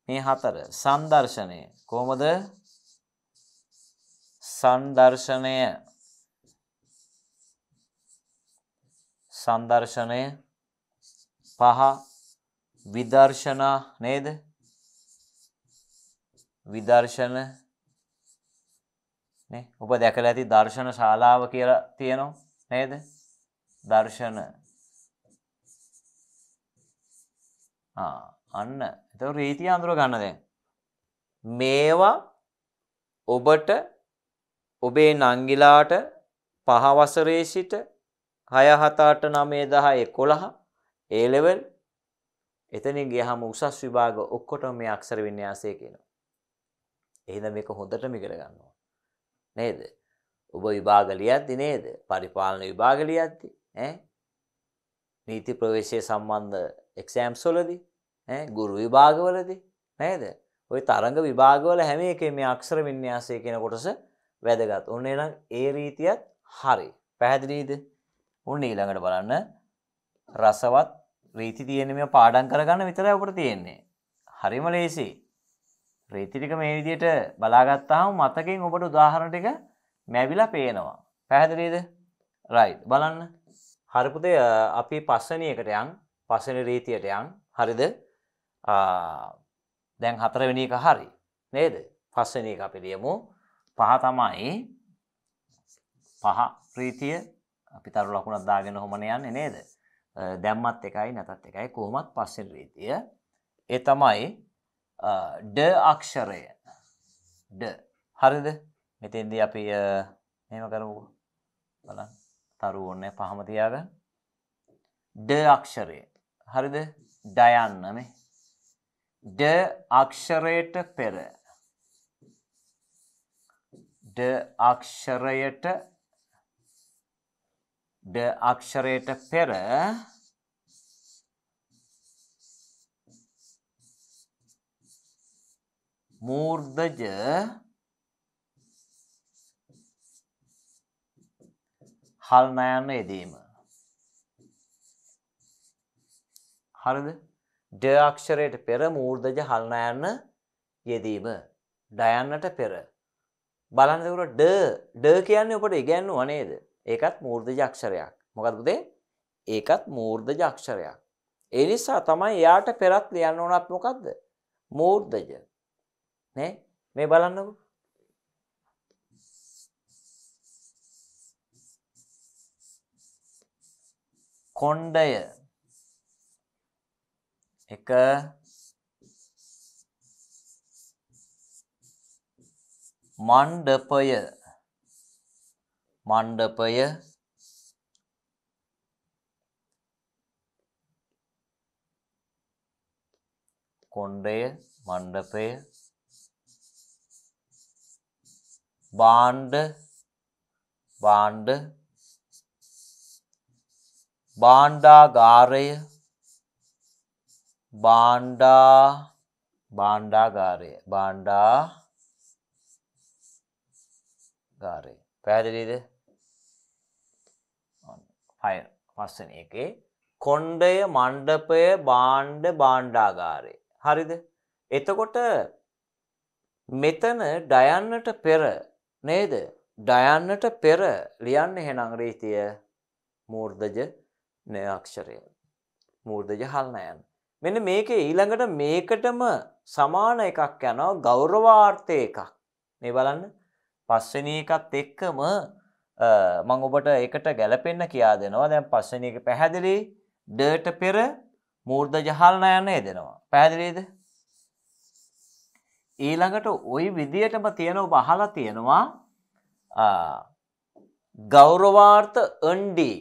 මේ හතර සංදර්ශනය කොහොමද සංදර්ශනය සංදර්ශනය පහ විදර්ශනා නේද? විදර්ශන නේ ඔබ දැකලා ඇති දර්ශන ශාලාව කියලා තියෙනවා නේද? දර්ශන ආ අන්න එතකොට රීතිය අඳුර ගන්න දැන් මේවා ඔබට ඔබේ නංගිලාට පහවසරේ සිට හය හතාට නමේ දහ එකොළහ ඒ ලෙවල් එතනින් ගියහම උසස් විභාග ඔක්කොටම මේ අක්ෂර වින්‍යාසය කියනවා. එහෙනම් මේක හොඳටම ඉගෙන ගන්න ඕන. නේද? ඔබ විභාග ලියද්දි නේද? පරිපාලන විභාග ලියද්දි ඈ නීති ප්‍රවේශය සම්බන්ධ එක්සෑම්ස් වලදී ඈ ගුරු විභාගවලදී නේද? ওই තරඟ විභාගවල හැම එකේ මේ අක්ෂර වින්‍යාසය කියන කොටස වැදගත්. ඔන්න එහෙනම් ඒ රීතියත් හරි. පැහැදිලිද? ඔන්න ඊළඟට බලන්න රසවත් රීති තියෙන මේ පාඩන් කරගන්න විතරයි ඔබට තියෙන්නේ. හරිම ලේසි. රීති ටික මේ විදිහට බලාගත්තාම මතකෙන් ඔබට උදාහරණ ටික මැවිලා පේනවා. පැහැදිලිද? රයිට්. බලන්න. හරි පුතේ අපි පස්සනියකට යන් පස්සන රීතියට යන්. හරිද? දැන් හතරවෙනි එක හරි. නේද? පස්සන එක අපි ලියමු. පහ තමයි පහ ප්‍රීතිය අපි තරු ලකුණක් දාගෙන හොමන යන්නේ නේද? දැම්මත් එකයි නැතත් එකයි කොහොමත් පස්සෙන් රීතිය ඒ තමයි ඩ අක්ෂරය ඩ හරිද මෙතෙන්ද අපි මෙම කරමු බල තරු ඔන්න පහමතියාග ඩ අක්ෂරය හරිද ඩයන්න මේ ඩ අක්ෂරයට පෙර ඩ අක්ෂරයට ඩ අක්ෂරයට පෙර මූර්ධජ හල්නයන්න යෙදීම. හරිද ඩ අක්ෂරයට පෙර මූර්ධජ හල්නයන්න යෙදීම ඩයන්නට පෙර. බලන්නකට ඩ ඩ කියන්නේ ඔපට ඉගැන්නු වනේද ඒකත් මූර්ධජ අක්ෂරයක්. මොකද පුතේ? ඒකත් මූර්ධජ අක්ෂරයක්. ඒ නිසා තමයි එයාට පෙරත් ලියන්න ඕනත් මොකද්ද? මූර්ධජ. නේ? මේ බලන්නකෝ. කොණ්ඩය එක මණ්ඩපය මණ්ඩපය කොණ්ඩය මණ්ඩපය බාණ්ඩ බාණ්ඩ බාණ්ඩාගාරය බාණ්ඩා බාණ්ඩාගාරය බාණ්ඩා ගාරය පැහැදිලිද හය පස්සන එකේ කොණ්ඩය මණ්ඩපය බාණ්ඩ බාණ්ඩාගාරය. හරිද. එතකොට මෙතන ඩයන්නට පෙර නේද ඩයන්නට පෙර ලියන්න හෙනං රීතිය මූර්ධජ නයක්ෂරය. මූර්ධජ හල්නයන්. මෙන මේක ඊළඟට මේකටම සමාන එකක් යනවා ගෞරවාර්ථය එකක්. මේ බලන්න පස්සනී එකත් එක්කම මං ඔබට එකට ගැලපෙන්න්න කියා දෙනවා දැන් පස්සන එක පැහැදිලි ඩට පෙර මූර්ධ ජහල්න යන්න එදෙනවා පැහැදිලීද ඊළඟට ඔයි විදියටම තියෙනව බහලා තියෙනවා ගෞරවාර්ථ එන්ඩී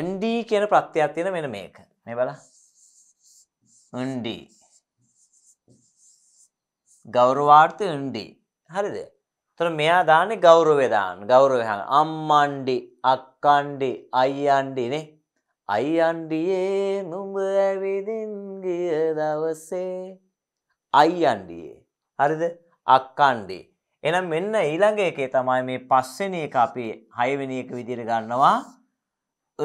එන්ඩී කියන ප්‍රත්්‍යයක් තියෙන වෙන මේක මේ බල එන්ඩී ගෞරවාර්ථ එන්ඩී හරිද එතකොට මෙයා දාන්නේ ගෞරවය දාන්න. ගෞරවය හංගන. අම්මණ්ඩි, අක්කණ්ඩි, අයියණ්ඩි නේ. අයියණ්ඩියේ නුඹ ඇවිදින් ගිය දවසේ අයියණ්ඩියේ. හරිද? අක්කණ්ඩි. එහෙනම් මෙන්න ඊළඟ එකේ තමයි මේ පස්වෙනි එක අපි හයවෙනි එක විදිහට ගන්නවා.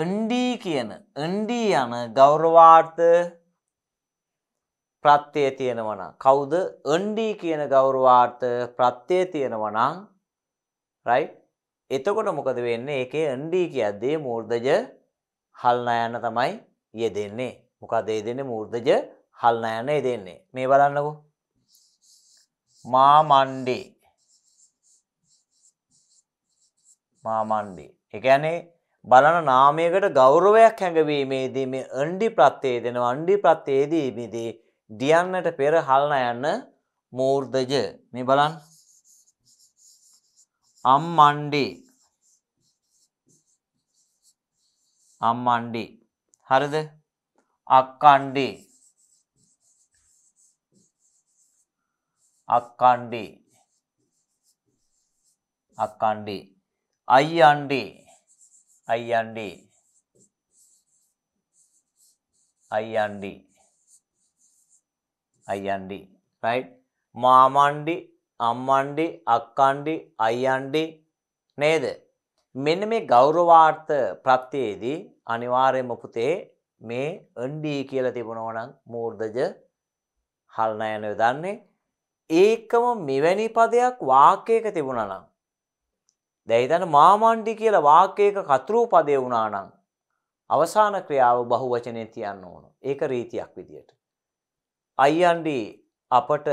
ණ්ඩී කියන ණ්ඩී යන ගෞරවාර්ථ ප්‍රත්‍යය තියෙනවා නම් කවුද එන්ඩී කියන ගෞරවාර්ථ ප්‍රත්‍යය තියෙනවා නම් රයිට් එතකොට මොකද වෙන්නේ ඒකේ එන්ඩී කියද්දී මූර්ධජ හල්නයන තමයි යෙදෙන්නේ මොකද යෙදෙන්නේ මූර්ධජ හල්නයන යෙදෙන්නේ මේ බලන්නකෝ මා මණ්ඩි මා මණ්ඩි ඒ කියන්නේ බලන නාමයකට ගෞරවයක් හැඟවීමේදී මේ එන්ඩි ප්‍රත්‍යය දෙනවා එන්ඩි ප්‍රත්‍යයේදී මේදී දියන්නට පෙර හල්න යන්න මූර්ධජ මේ බලන් අම්මණ්ඩි අම්මණ්ඩි හරිද අක්කණ්ඩි අක්කණ්ඩි අක්කණ්ඩි අයියන්ඩි අයියන්ඩි අයියන්ඩි అయ్యండి రైట్ మామండి అమ్మండి అక్కండి అయ్యండి నేదు මෙන්න මේ ගෞරවාර්ථ ප්‍රත්‍යයේදී අනිවාර්යයෙන්ම පුතේ මේ එන්ඩී කියලා තිබුණා නම් මූර්ධජ හල් නයන යොදන්නේ ඒකම මෙවැනි පදයක් වාක්‍යයක තිබුණා නම් දැන් හිතන්න මාමණ්ඩි කියලා වාක්‍යයක කතරු පදේ වුණා නම් අවසාන ක්‍රියාව බහුවචනේ තියන්න ඕන. ඒක රීතියක් විදියට. අයියන්ඩි අපට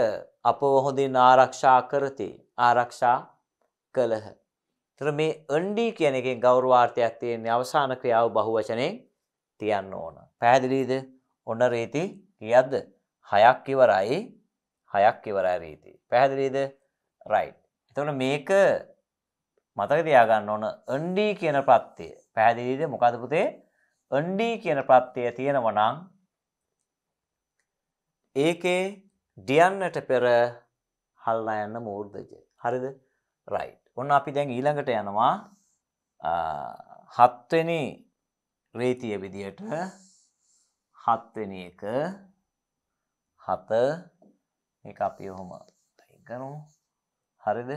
අපව හොඳින් ආරක්ෂා කරති ආරක්ෂා කළහ. තර මේ එන්ඩී කියන එකෙන් ගෞරවාර්ථයක් තියෙන්නේ අවසාන ක්‍රියාව බහුවචනයෙන් තියන්න ඕන. පැහැදිලීද ඔන්න රීති කියද්ද හයක් ඉවරයි හයක් ඉවරයි රීති. පැහැදිලීද රයි්. එතවන මේක මතක තියාගන්න ඕන එන්ඩී කියන ප්‍රත්තිය පැහැදිලීද මොකදපුතේ එන්ඩී කියන ප්‍රත්තිය තියෙනවනං ඒකේ ඩියන්නට පෙර හල්ලා යන්න මූර්ධජ. හරිද රයි්. ඔන්න අපි දැන් ඊළඟට යනවා හත්වෙනි රේතිය විදියට හත්වෙන එක හත එක අපි ඔහොම තයිකනු හරිද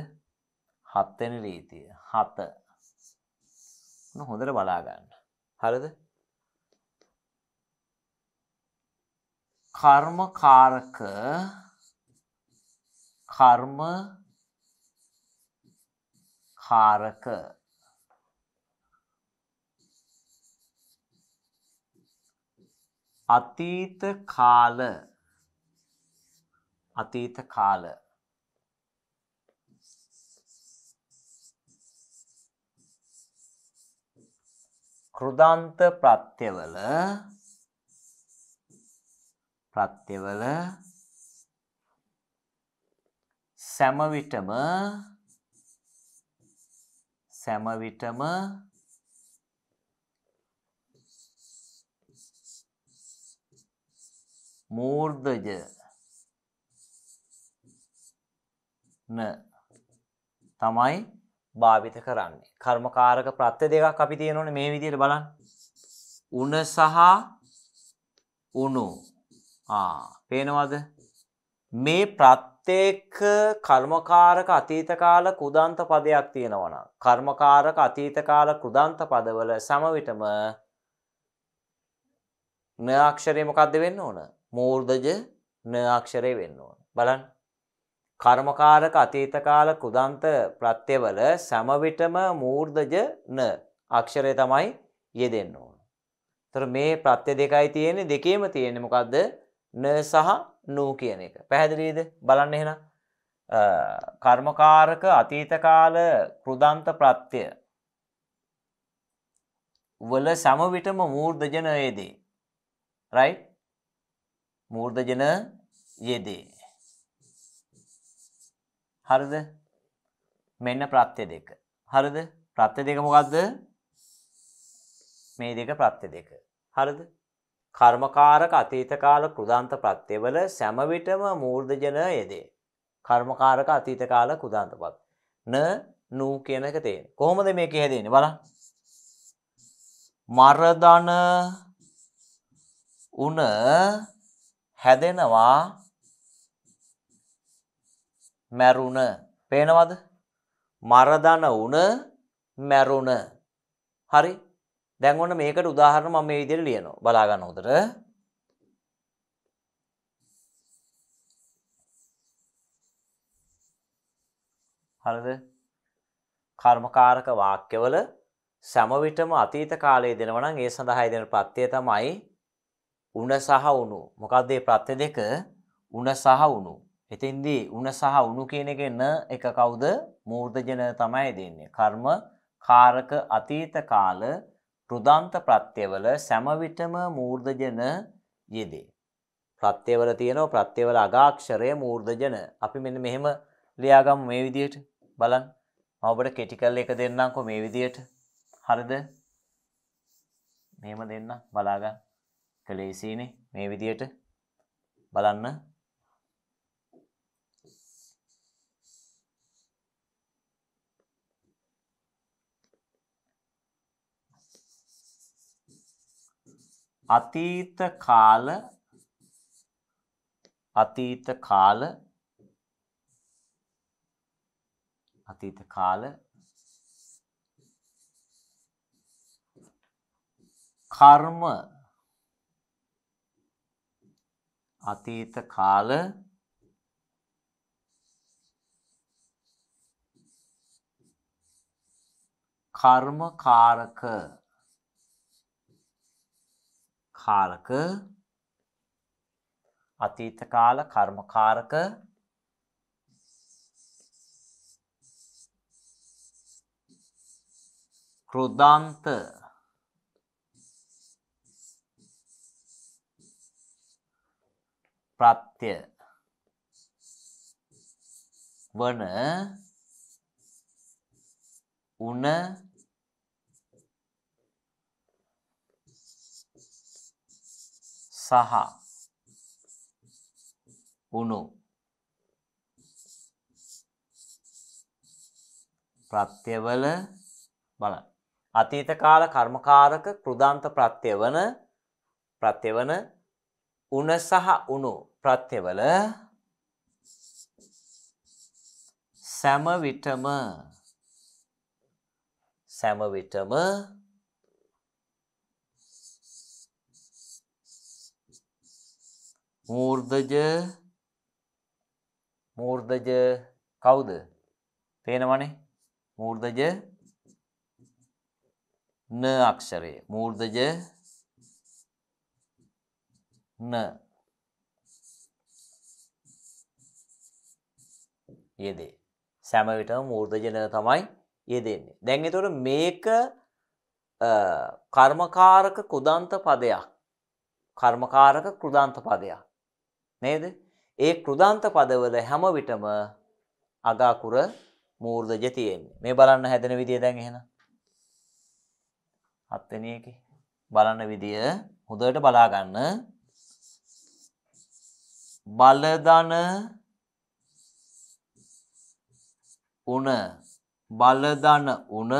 හත්වෙන රීතිය හත හොඳට බලාගන්න හරිද කර්මකාරක කර්ම කාරක අතීත කාල අතීත කාල කෘදාන්ත ප්‍රත්‍යවල ප්‍රත්‍යවල සෑම විටම සෑම විටම මූර්ධජ න තමයි භාවිත කරන්නේ. කර්මකාරක ප්‍රත්‍ය දෙකක් අපි තියෙනවනේ මේ විදිහට බලන්න. උණ සහ උණු පේනවද මේ ප්‍රත්්‍යේක කර්මකාරක අතීතකාල කුදන්ත පදයක් තියෙනවන. කර්මකාරක අතීතකාල කෘදන්ත පදවල සමවිටම නයක්ෂරයමකක්ද වෙන්න ඕන. මූර්ධජ නයක්ෂරය වෙන්න ඕන. බලන් කර්මකාරක අතීතකාල කුදන්ත ප්‍රත්්‍යවල සමවිටම මූර්ධජ න අක්ෂරය තමයි යෙදෙන්න ඕන. තර මේ ප්‍රත්‍ය දෙකයි තියෙන දෙකේම තියෙනෙමකක්ද න සහ නූ කියන එක. පැහැදිලීද බලන්න එහෙන කර්මකාරක අතීතකාල කෘදන්ත ප්‍රත්්‍යය වල සමවිටම මූර්ධජනයේදී. රයි මූර්ධජන යෙදේ. හරිද මෙන්න ප්‍රත්්‍ය දෙක. හරිද ප්‍රත්්‍ය දෙක මොකක්ද මේ දෙක ප්‍රත්්‍ය දෙක. හරිද කර්මකාරක අතීතකාල කෘදාන්ත ප්‍රත්‍යවල සැමවිටම මූර්ධජන යෙදේ. කර්මකාරක අතීතකාල කුදාන්තපත්. න නූ කියනක තියෙන. කොහොමද මේක හැදෙන බල මරදන උන හැදෙනවා මැරුණ පේනවද මරදන උන මැරුණ හරි දැන් ඔන්න මේකට උදාහරණ මම මේ විදිහට ලියනවා. බලා ගන්න හොඳට. හරිද? කර්මකාරක වාක්‍යවල සම විටම අතීත කාලයේ දෙනවා නම් ඒ සඳහා දෙන ප්‍රත්‍යය තමයි උණ සහ උණු. මොකද්ද මේ ප්‍රත්‍ය දෙක? උණ සහ උණු. එතෙන්දී උණ සහ උණු කියන එකේ න එක කවුද? මූර්ධජන තමයි දෙන්නේ. කර්ම කාරක අතීත කාලේ රුදන්ත ප්‍රත්‍යවල සැමවිටම මූර්ධජන යෙදේ. ප්‍රත්‍යවල තියෙනව ප්‍රත්‍යවල අගාක්ෂරය මූර්ධජන අපි මෙන්න මෙහෙම ලියාගම් මේ විදියට බලන් ඔබට කෙටිකල් එක දෙන්නම්කො මේ විදියට හරිද මෙහෙම දෙන්න බලාගන්න කළේසිනේ මේ විදියට බලන්න අතීත කාල අතීත කාල අතීත කාල කර්ම අතීත කාල කර්මකාරක කාලක අතීත කාල කර්මකාරක කෘදාන්ත ප්‍රත්‍ය වන උන සහ උණු ප්‍රත්‍යවල බලන්න. අතීත කාල කර්මකාරක කෘදාන්ත ප්‍රත්‍යවන ප්‍රත්‍යවන උණ සහ උණු ප්‍රත්‍යවල සෑම විටම සෑම විටම මූර්ධජ මූර්ධජ කවුද පේනවනේ මූර්ධජ න අක්ෂරය මූර්ධජ න යෙදේ සැම විටම මූර්ධජන තමයි යෙදෙන්නේ දැන් එතොට මේක කර්මකාරක කුදන්ත පදයක් කර්මකාරක කෘදන්ත පදයක් නේද? ඒ කෘදාන්ත පදවල හැම විටම අගාකුර මූර්ධජ තියෙන්නේ. මේ බලන්න හැදෙන විදිය දැන් එහෙනම්. හත්වෙනි එකේ බලන්න විදිය හොඳට බලා ගන්න. බලදන උණ බලදන උණ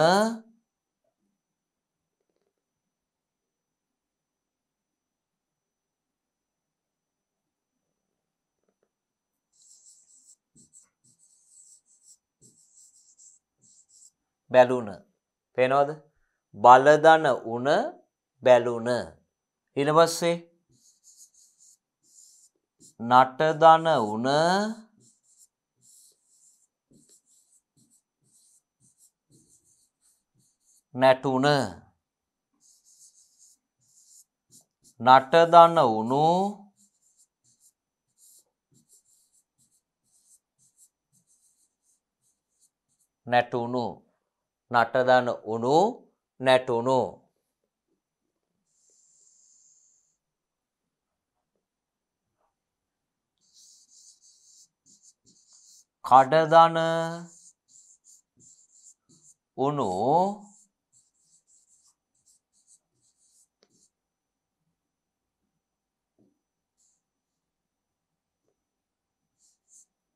බැලුන. පේනවද? බලදන උණ බැලුන. ඊට පස්සේ නටදන උණ නැටුණ නටදන උණු නැටුණු නටදන උණු නැටුණු කඩදන උණු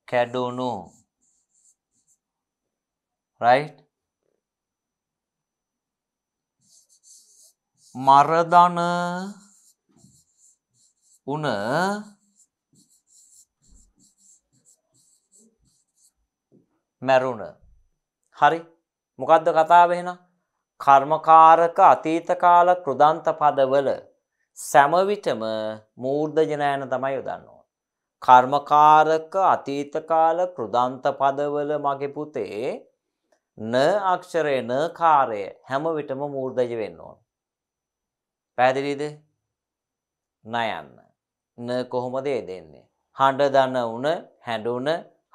කැඩුණු right මරදන උන මැරුණ හරි මොකක්ද කතාව එහෙනම් කර්මකාරක අතීත කාල කෘදන්ත පදවල සෑම විටම මූර්ධජනයන තමයි යොදන්න ඕන. කර්මකාරක අතීත කාල කෘදන්ත පදවල මගේ පුතේ න අක්ෂරය න කාර්ය හැම විටම මූර්ධජ වෙන්න ඕන. පැදිරිද නයන්න න කොහොමදේ දෙන්නේ. හඬදන්න උන හැඩුන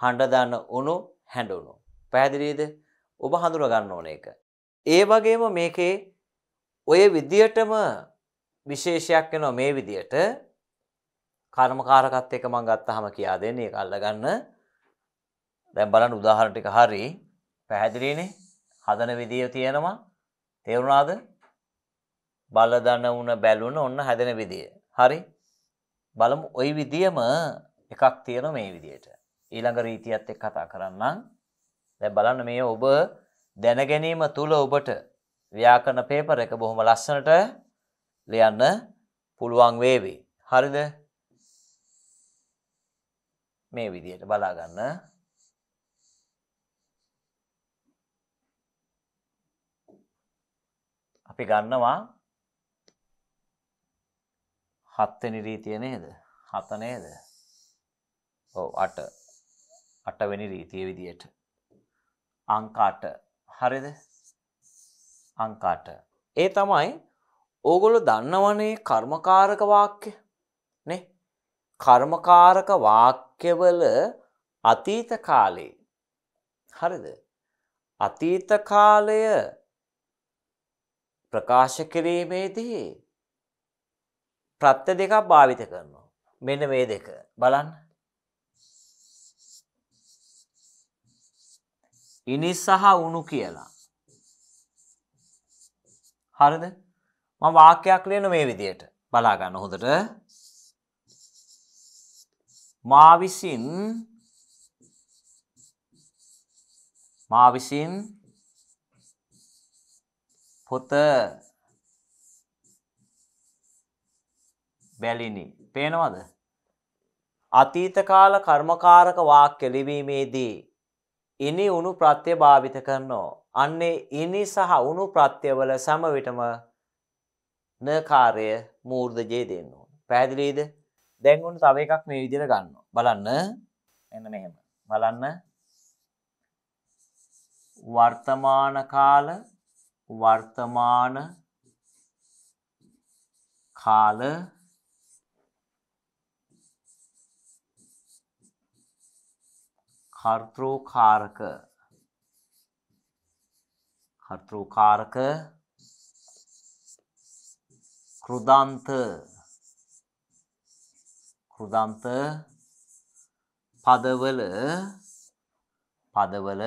හඬදන්න උනු හැඩුණු. පැදිරීද ඔබ හඳුරගන්න ඕන එක. ඒ වගේම මේකේ ඔය විදියටම විශේෂයක් වෙනවා මේ විදියට කර්මකාරකත් එක මං ගත්තහම කියා දෙන්නේ ඒක අල්ලගන්න දැන් බලන්න උදාහරණ ටික හරි පැහැදිලිනේ හදන විදිය තියෙනවා තේරුණාද බලදන වුණ බැලුන ඔන්න හැදෙන විදිය. හරි බලමු ඔයි විදියම එකක් තියෙන මේ විදියට. ඊළඟ රීතියත් එක් කතා කරන්නම් දැ බලන්න මේ ඔබ දැනගැනීම තුළ ඔබට ව්‍යාකරන පේපර එක බොහොම ලස්සනට ලියන්න පුළුවන් වේවි. හරිද මේ විදියට බලාගන්න අපි ගන්නවා හත්වෙනි රීතිය නේද හත නේද ඔව අට අටවැනි රීතිය විදියට අංකාට හරිද අංකාට ඒ තමයි ඕගොලු දන්නවනේ කර්මකාරක වාක්‍ය නේ කර්මකාරක වාක්‍යවල අතීත කාලේ හරිද අතීත කාලය ප්‍රකාශ කිරීමේදී ප්‍රත්‍ය දෙකක් භාවිත කරනවා. මෙන්න මේ දෙක බලන්න. ඉනිස් සහ උණු කියලා. හරිද? මම වාක්‍යයක් ලියන මේ විදියට බලා ගන්න හොඳට. මා විසින් මා විසින් පොත බැලිනි. පේනවද? අතීතකාල කර්මකාරක වාක්‍ය ලිවීමේදී ඉනි උණු ප්‍රත්‍ය භාවිත කරනෝ. අන්නේ ඉනි සහ උණු ප්‍රත්‍යවල සමවිටම නකාරය මූර්ධජය දෙන්න ඕන. පැහැදිලීද? දැන් උණු තව එකක් මේ විදිහට ගන්නවා. බලන්න. එන්න මෙහෙම. බලන්න. වර්තමාන කාල වර්තමාන කාල කර්තෘකාරක කර්තෘකාරක කෘදන්ත කෘදන්ත පදවල පදවල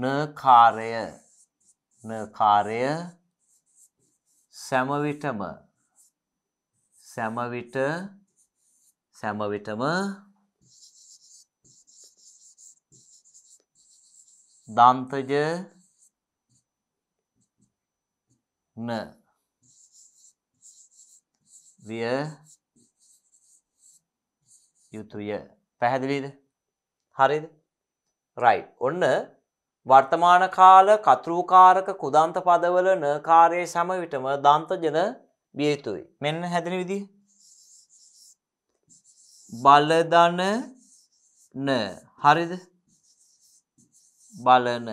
නකාරය නකාරය සැමවිටම සැමවිට සැමවිටම දන්තජ න විය යුතුය පැහැදිලිද හරිද රයි් ඔන්න වර්තමාන කාල කතෘකාරක කුදන්ත පදවල නකාරය සම විටම දන්තජන බියයුතුයි මෙන්න හැදෙන විදි බලදන න හරිද බලන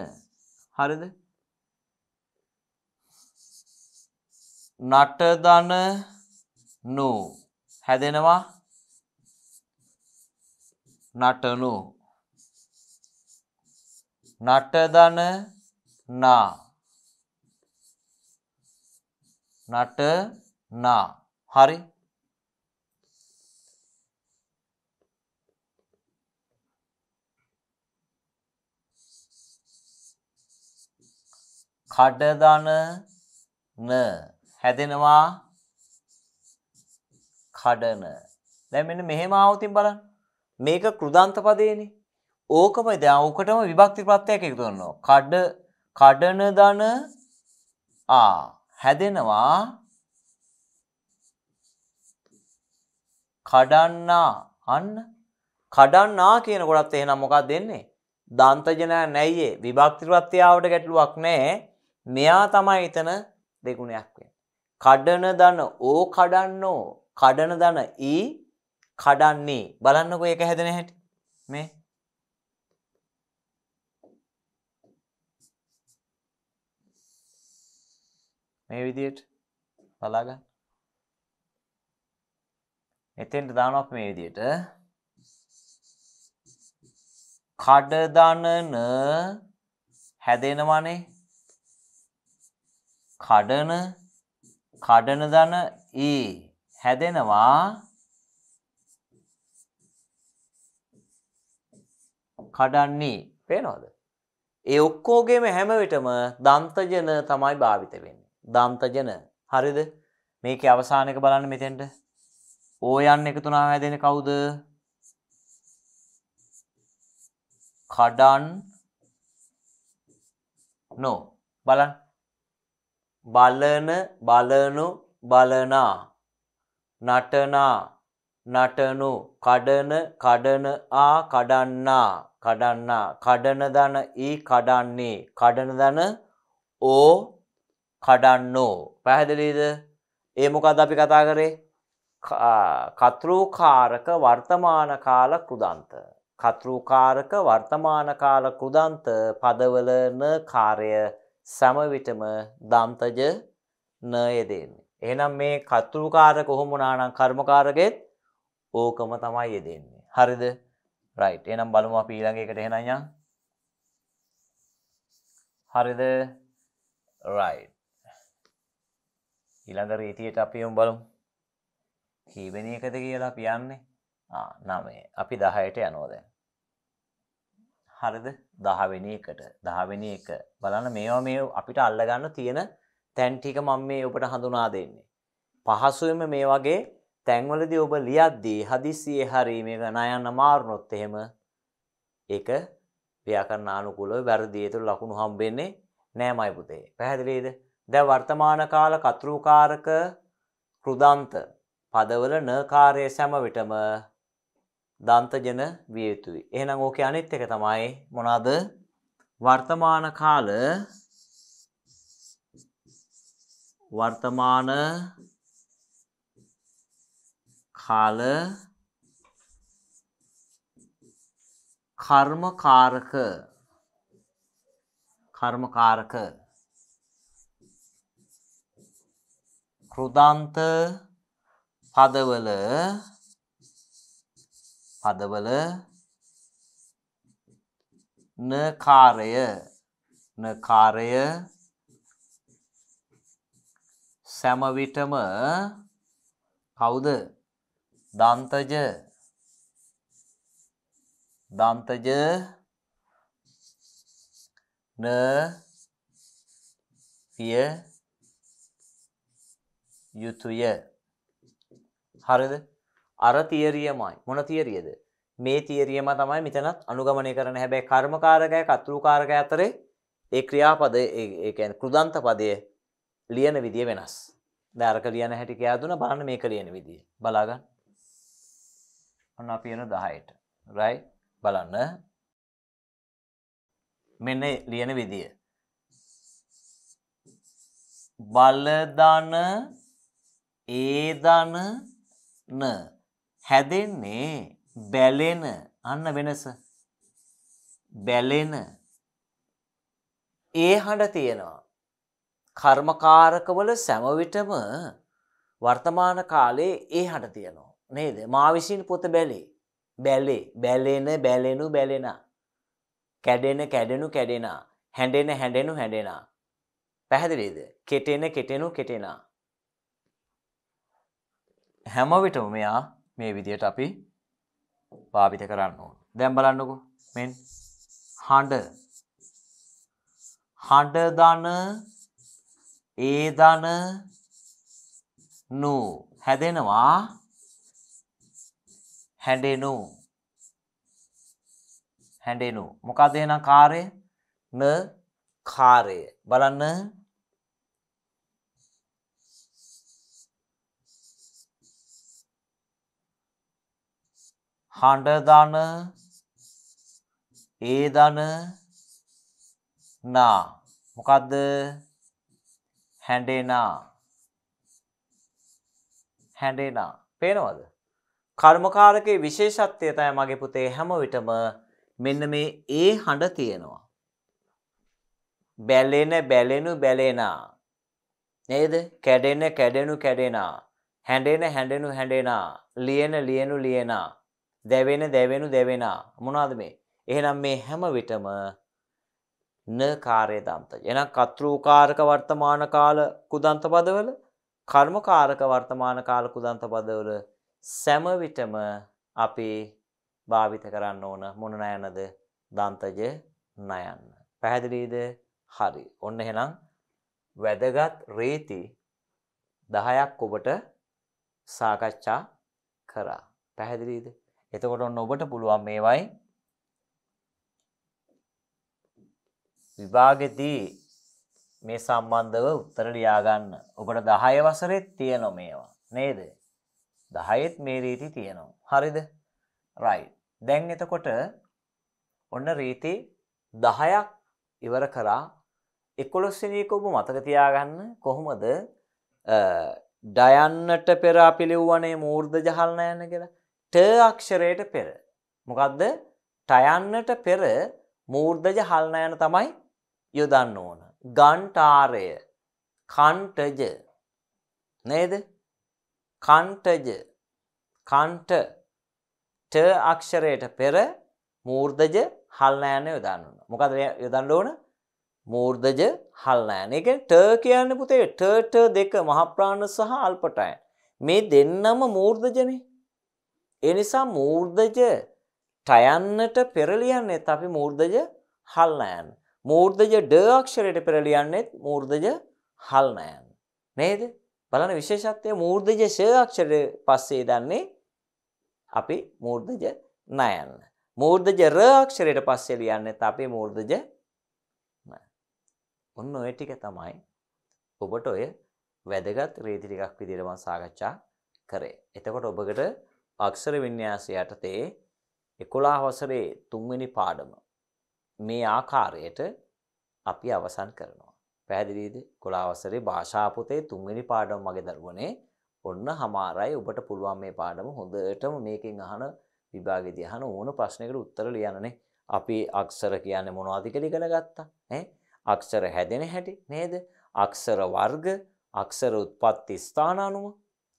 හරිද නටදන නු හැදෙනවා නටනු නටදන නා නට නා හරි කඩදන න හැදෙනවා කඩන. දැන් මෙන්න මෙහෙම ආවොතින් බලන්න. මේක කෘදාන්ත පදේනේ. ඕකම දැන් ඕකටම විභක්ති ප්‍රත්‍යයක් එකතු කරනවා. කඩ කඩන දන ආ හැදෙනවා කඩන්නා අන්න කඩන්නා කියන කොටත් එහෙනම් මොකක් දෙන්නේ දන්තජනය නැයියේ විභක්තිප්‍රත්‍යාවට ගැටලුවක් නෑ මෙයා තමයි එතන දෙගුණයක් වෙන්නේ. කඩන දන ඕ කඩන්නෝ කඩන දන ඊ කඩන්නේ බලන්නකෝ ඒක හැදෙන හැටි. මේ මේ විදියට බලා ගන්න. එතෙන්ට දානවා අපි මේ විදියට. කඩ දනන හැදෙනවනේ කඩන කඩන දන ඒ e හැදෙනවා කඩන්නේ පේනවද ඒ ඔක්කෝගේම හැම විටම දන්තජන තමයි භාවිත වෙන්නේ දන්තජන හරිද මේක අවසානක බලන්න මෙතෙන්ට ඕ යන්න එක තුනා හැදෙන කවුද කඩන් නෝ බලන්න බලන බලනු බලනා නටනා නටනු කඩන කඩන ආ කඩන්නා කඩන්නා කඩන දන ඊ කඩන්නේ කඩන දන ඕ කඩන්නෝ පැහැදිලීද ඒ මොකද අපි කතා කරේ කතෘකාරක වර්තමාන කාල කෘදන්ත. කතෘකාරක වර්තමාන කාල කෘදන්ත පදවලන කාරය සම විටම දන්තජ ණය දෙන්නේ. එහෙනම් මේ කතුරුකාරක කොහොම වුණානම් කර්මකාරකෙත් ඕකම තමයි යෙදෙන්නේ. හරිද? right. එහෙනම් බලමු අපි ඊළඟ එකට එහෙනම් යන්. හරිද? right. ඊළඟ රීතියට අපි යමු බලමු. කී වෙනි එකද කියලා අපි යන්නේ? ආ 9. අපි 10ට යනවා දැන්. හරිද දහවෙනි එකට දහවෙනි එක බලන්න මේවා මේ අපිට අල්ලගන්න තියෙන තැන් ටික මම මේ ඔබට හඳුනා දෙන්නේ. පහසුවෙන්ම මේ වගේ තැන්වලදී ඔබ ලියද්දී හදිස්සියේ හරි මේක ණයන්න මාරුනොත් එහෙම ඒක ව්‍යාකරණානුකූලව වැරදි ඒතර ලකුණු හම්බෙන්නේ නෑමයි පුතේ. පැහැදිලිද? දැන් වර්තමාන කාල කතෘකාරක කෘදන්ත පදවල න කාර්යය සෑම විටම දන්තජන විය යුතුයි. එහෙනම් ඕකේ අනිත් එක තමයි මොනවාද? වර්තමාන කාල වර්තමාන කාල කර්මකාරක කර්මකාරක කෘදාන්ත පදවල පදවල නකාරය නකාරය සෑම විටම කවුද දන්තජ දන්තජ න විය යුතුය හරිද අර තියරියමයි මොන තියරියද මේ තියරියම තමයි මෙතනත් අනුගමනය කරන හැබැයි කර්මකාරකය කතුරුකාරක අතරේ ඒ ක්‍රියාපද ඒකැන් කෘදන්ත පදය ලියන විදිය වෙනස් දැරක ලියන හැටි කෑදුන බලන්න මේක ලියන විදිිය බලාගන්න ඔන්න අපියන දහයට රයි බලන්න මෙන්න ලියන විදිය බලධන ඒදන න හැදෙන්නේ බැලෙන අන්න වෙනස බැලෙන ඒ හඬ තියෙනවා කර්මකාරකවල සැමවිටම වර්තමාන කාලේ ඒ හඬ තියෙනවා නේද මා විසින් පොත බැලේ බැලේ බැලෙන බැලෙනු බැලෙන කැඩෙන කැඩෙනු කැඩෙන හැඬෙන හැඬෙනු හැඬෙන පැහැදිලිද කෙටෙන කෙටෙනු කෙටෙනා හැම විටම මෙයා මේ විදියට අපි භාවිත කරන්න ඕන. දැන් බලන්නකො මෙන් හඬ හඬ දන ඒ දන නු හැදෙනවා හැඩෙනු හැඩෙනු මොකද එහෙනම් කාර්ය න කාර්ය බලන්න හඬ දන ඒ දන නා මොකද්ද හැඬේනා හැඬේනා පේනවද කර්මකාරකයේ විශේෂත්වය තමයි මගේ පුතේ හැම විටම මෙන්න මේ ඒ හඬ තියෙනවා බැලෙන බැලෙනු බැලේනා නේද කැඩෙන කැඩෙනු කැඩෙනා හැඬෙන හැඬෙනු හැඬෙනා ලියන ලියනු ලියනා දැවෙන දැවෙනු දැවෙනා මොනවාද මේ එහෙනම් මේ හැම විටම න කාර්ය දන්ත එහෙනම් කත්‍රූකාරක වර්තමාන කාල කුදන්ත පදවල කර්මකාරක වර්තමාන කාල කුදන්ත පදවල සෑම විටම අපි භාවිත කරන්න ඕන මොන නයනද දන්තජ නයන්න පැහැදිලිද හරි ඔන්න එහෙනම් වැදගත් රීති දහයක් ඔබට සාකච්ඡා කරා පැහැදිලිද එතකොට ඔන්න ඔබට පුළුවන් මේවයි විභාගෙදී මේ සම්බන්ධව උත්තර ලියා ගන්න. ඔබට 10 වසරෙත් තියෙනවා මේවා. නේද? 10ෙත් මේ රීති තියෙනවා. හරිද? right. දැන් එතකොට ඔන්න රීති 10ක් ඉවර කරා 11 වෙනි එක ඔබ මතක තියාගන්න කොහොමද ඩයන්නට පෙර අපි ලිව්වනේ මූර්ධ ජහල් නෑන කියලා. ට අක්ෂරයට පෙර. මොකක්ද ටයන්නට පෙර මූර්ධජ හල්නයන තමයි යොදන්න ඕන. ගන්ටාරය කන්ටජ නේද කන්ටජ කන්ට ට අක්ෂරයට පෙර මූර්ධජ හල්නෑන යොදන්නුන. මොකද යොදන්න ඕන මූර්ධජ හල්නෑන එක ට කියන්න පුතේ ටට දෙක මහප්‍රාණ සහ අල්පටයන්. මේ දෙන්නම මූර්ධජනේ ඒ නිසා මූර්ධජ ටයන්නට පෙරලියන්නෙත් අපි මූර්ධජ හල්නයන්. මූර්ධජ ඩක්ෂරයට පෙරලියන්නෙත් මූර්ධජ හල්නයන්. නේද බලන විශේෂත්වය මූර්ධජ ශයක්ෂර පස්සේ දන්නේ අපි මූර්ධජ නයන්න. මූර්ධජ රක්ෂරයට පස්සේ ලියන්නෙත් අපි මූර්ධජ ඔන්න ඔය ටික තමයි ඔබට ඔය වැදගත් රීති ටිකක් විදිහට මම සාකච්ඡා කරේ. එතකොට ඔබකට අක්ෂර වින්‍යාසය යටතේ 11 වසරේ තුන්වෙනි පාඩම මේ ආකාරයට අපි අවසන් කරනවා. පැහැදිලිද? 11 වසරේ භාෂා පොතේ තුන්වෙනි පාඩම මගේ දරුවනේ ඔන්න හමාරයි ඔබට පුළුවන් මේ පාඩම හොඳටම මේකෙන් අහන විභාගෙදී අහන ඕන ප්‍රශ්නයකට උත්තර ලියන්නනේ. අපි අක්ෂර කියන්නේ මොනවද කියලා ඉගෙන ගත්තා. ඈ අක්ෂර හැදෙන හැටි නේද? අක්ෂර වර්ග, අක්ෂර උත්පත්ති ස්ථාන අනුව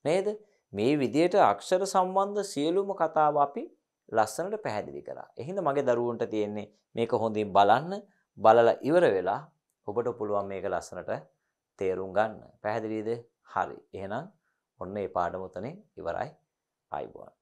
නේද? මේ විදියට අක්ෂර සම්බන්ධ සියලුම කතාව අපි ලස්සනට පැහැදිලි කරා. එහෙනම් මගේ දරුවන්ට තියෙන්නේ මේක හොඳින් බලන්න, බලලා ඉවර වෙලා ඔබට පුළුවන් මේක ලස්සනට තේරුම් ගන්න. පැහැදිලිද? හරි. එහෙනම් ඔන්න ඒ පාඩම උතනේ ඉවරයි. ආයිබෝන්.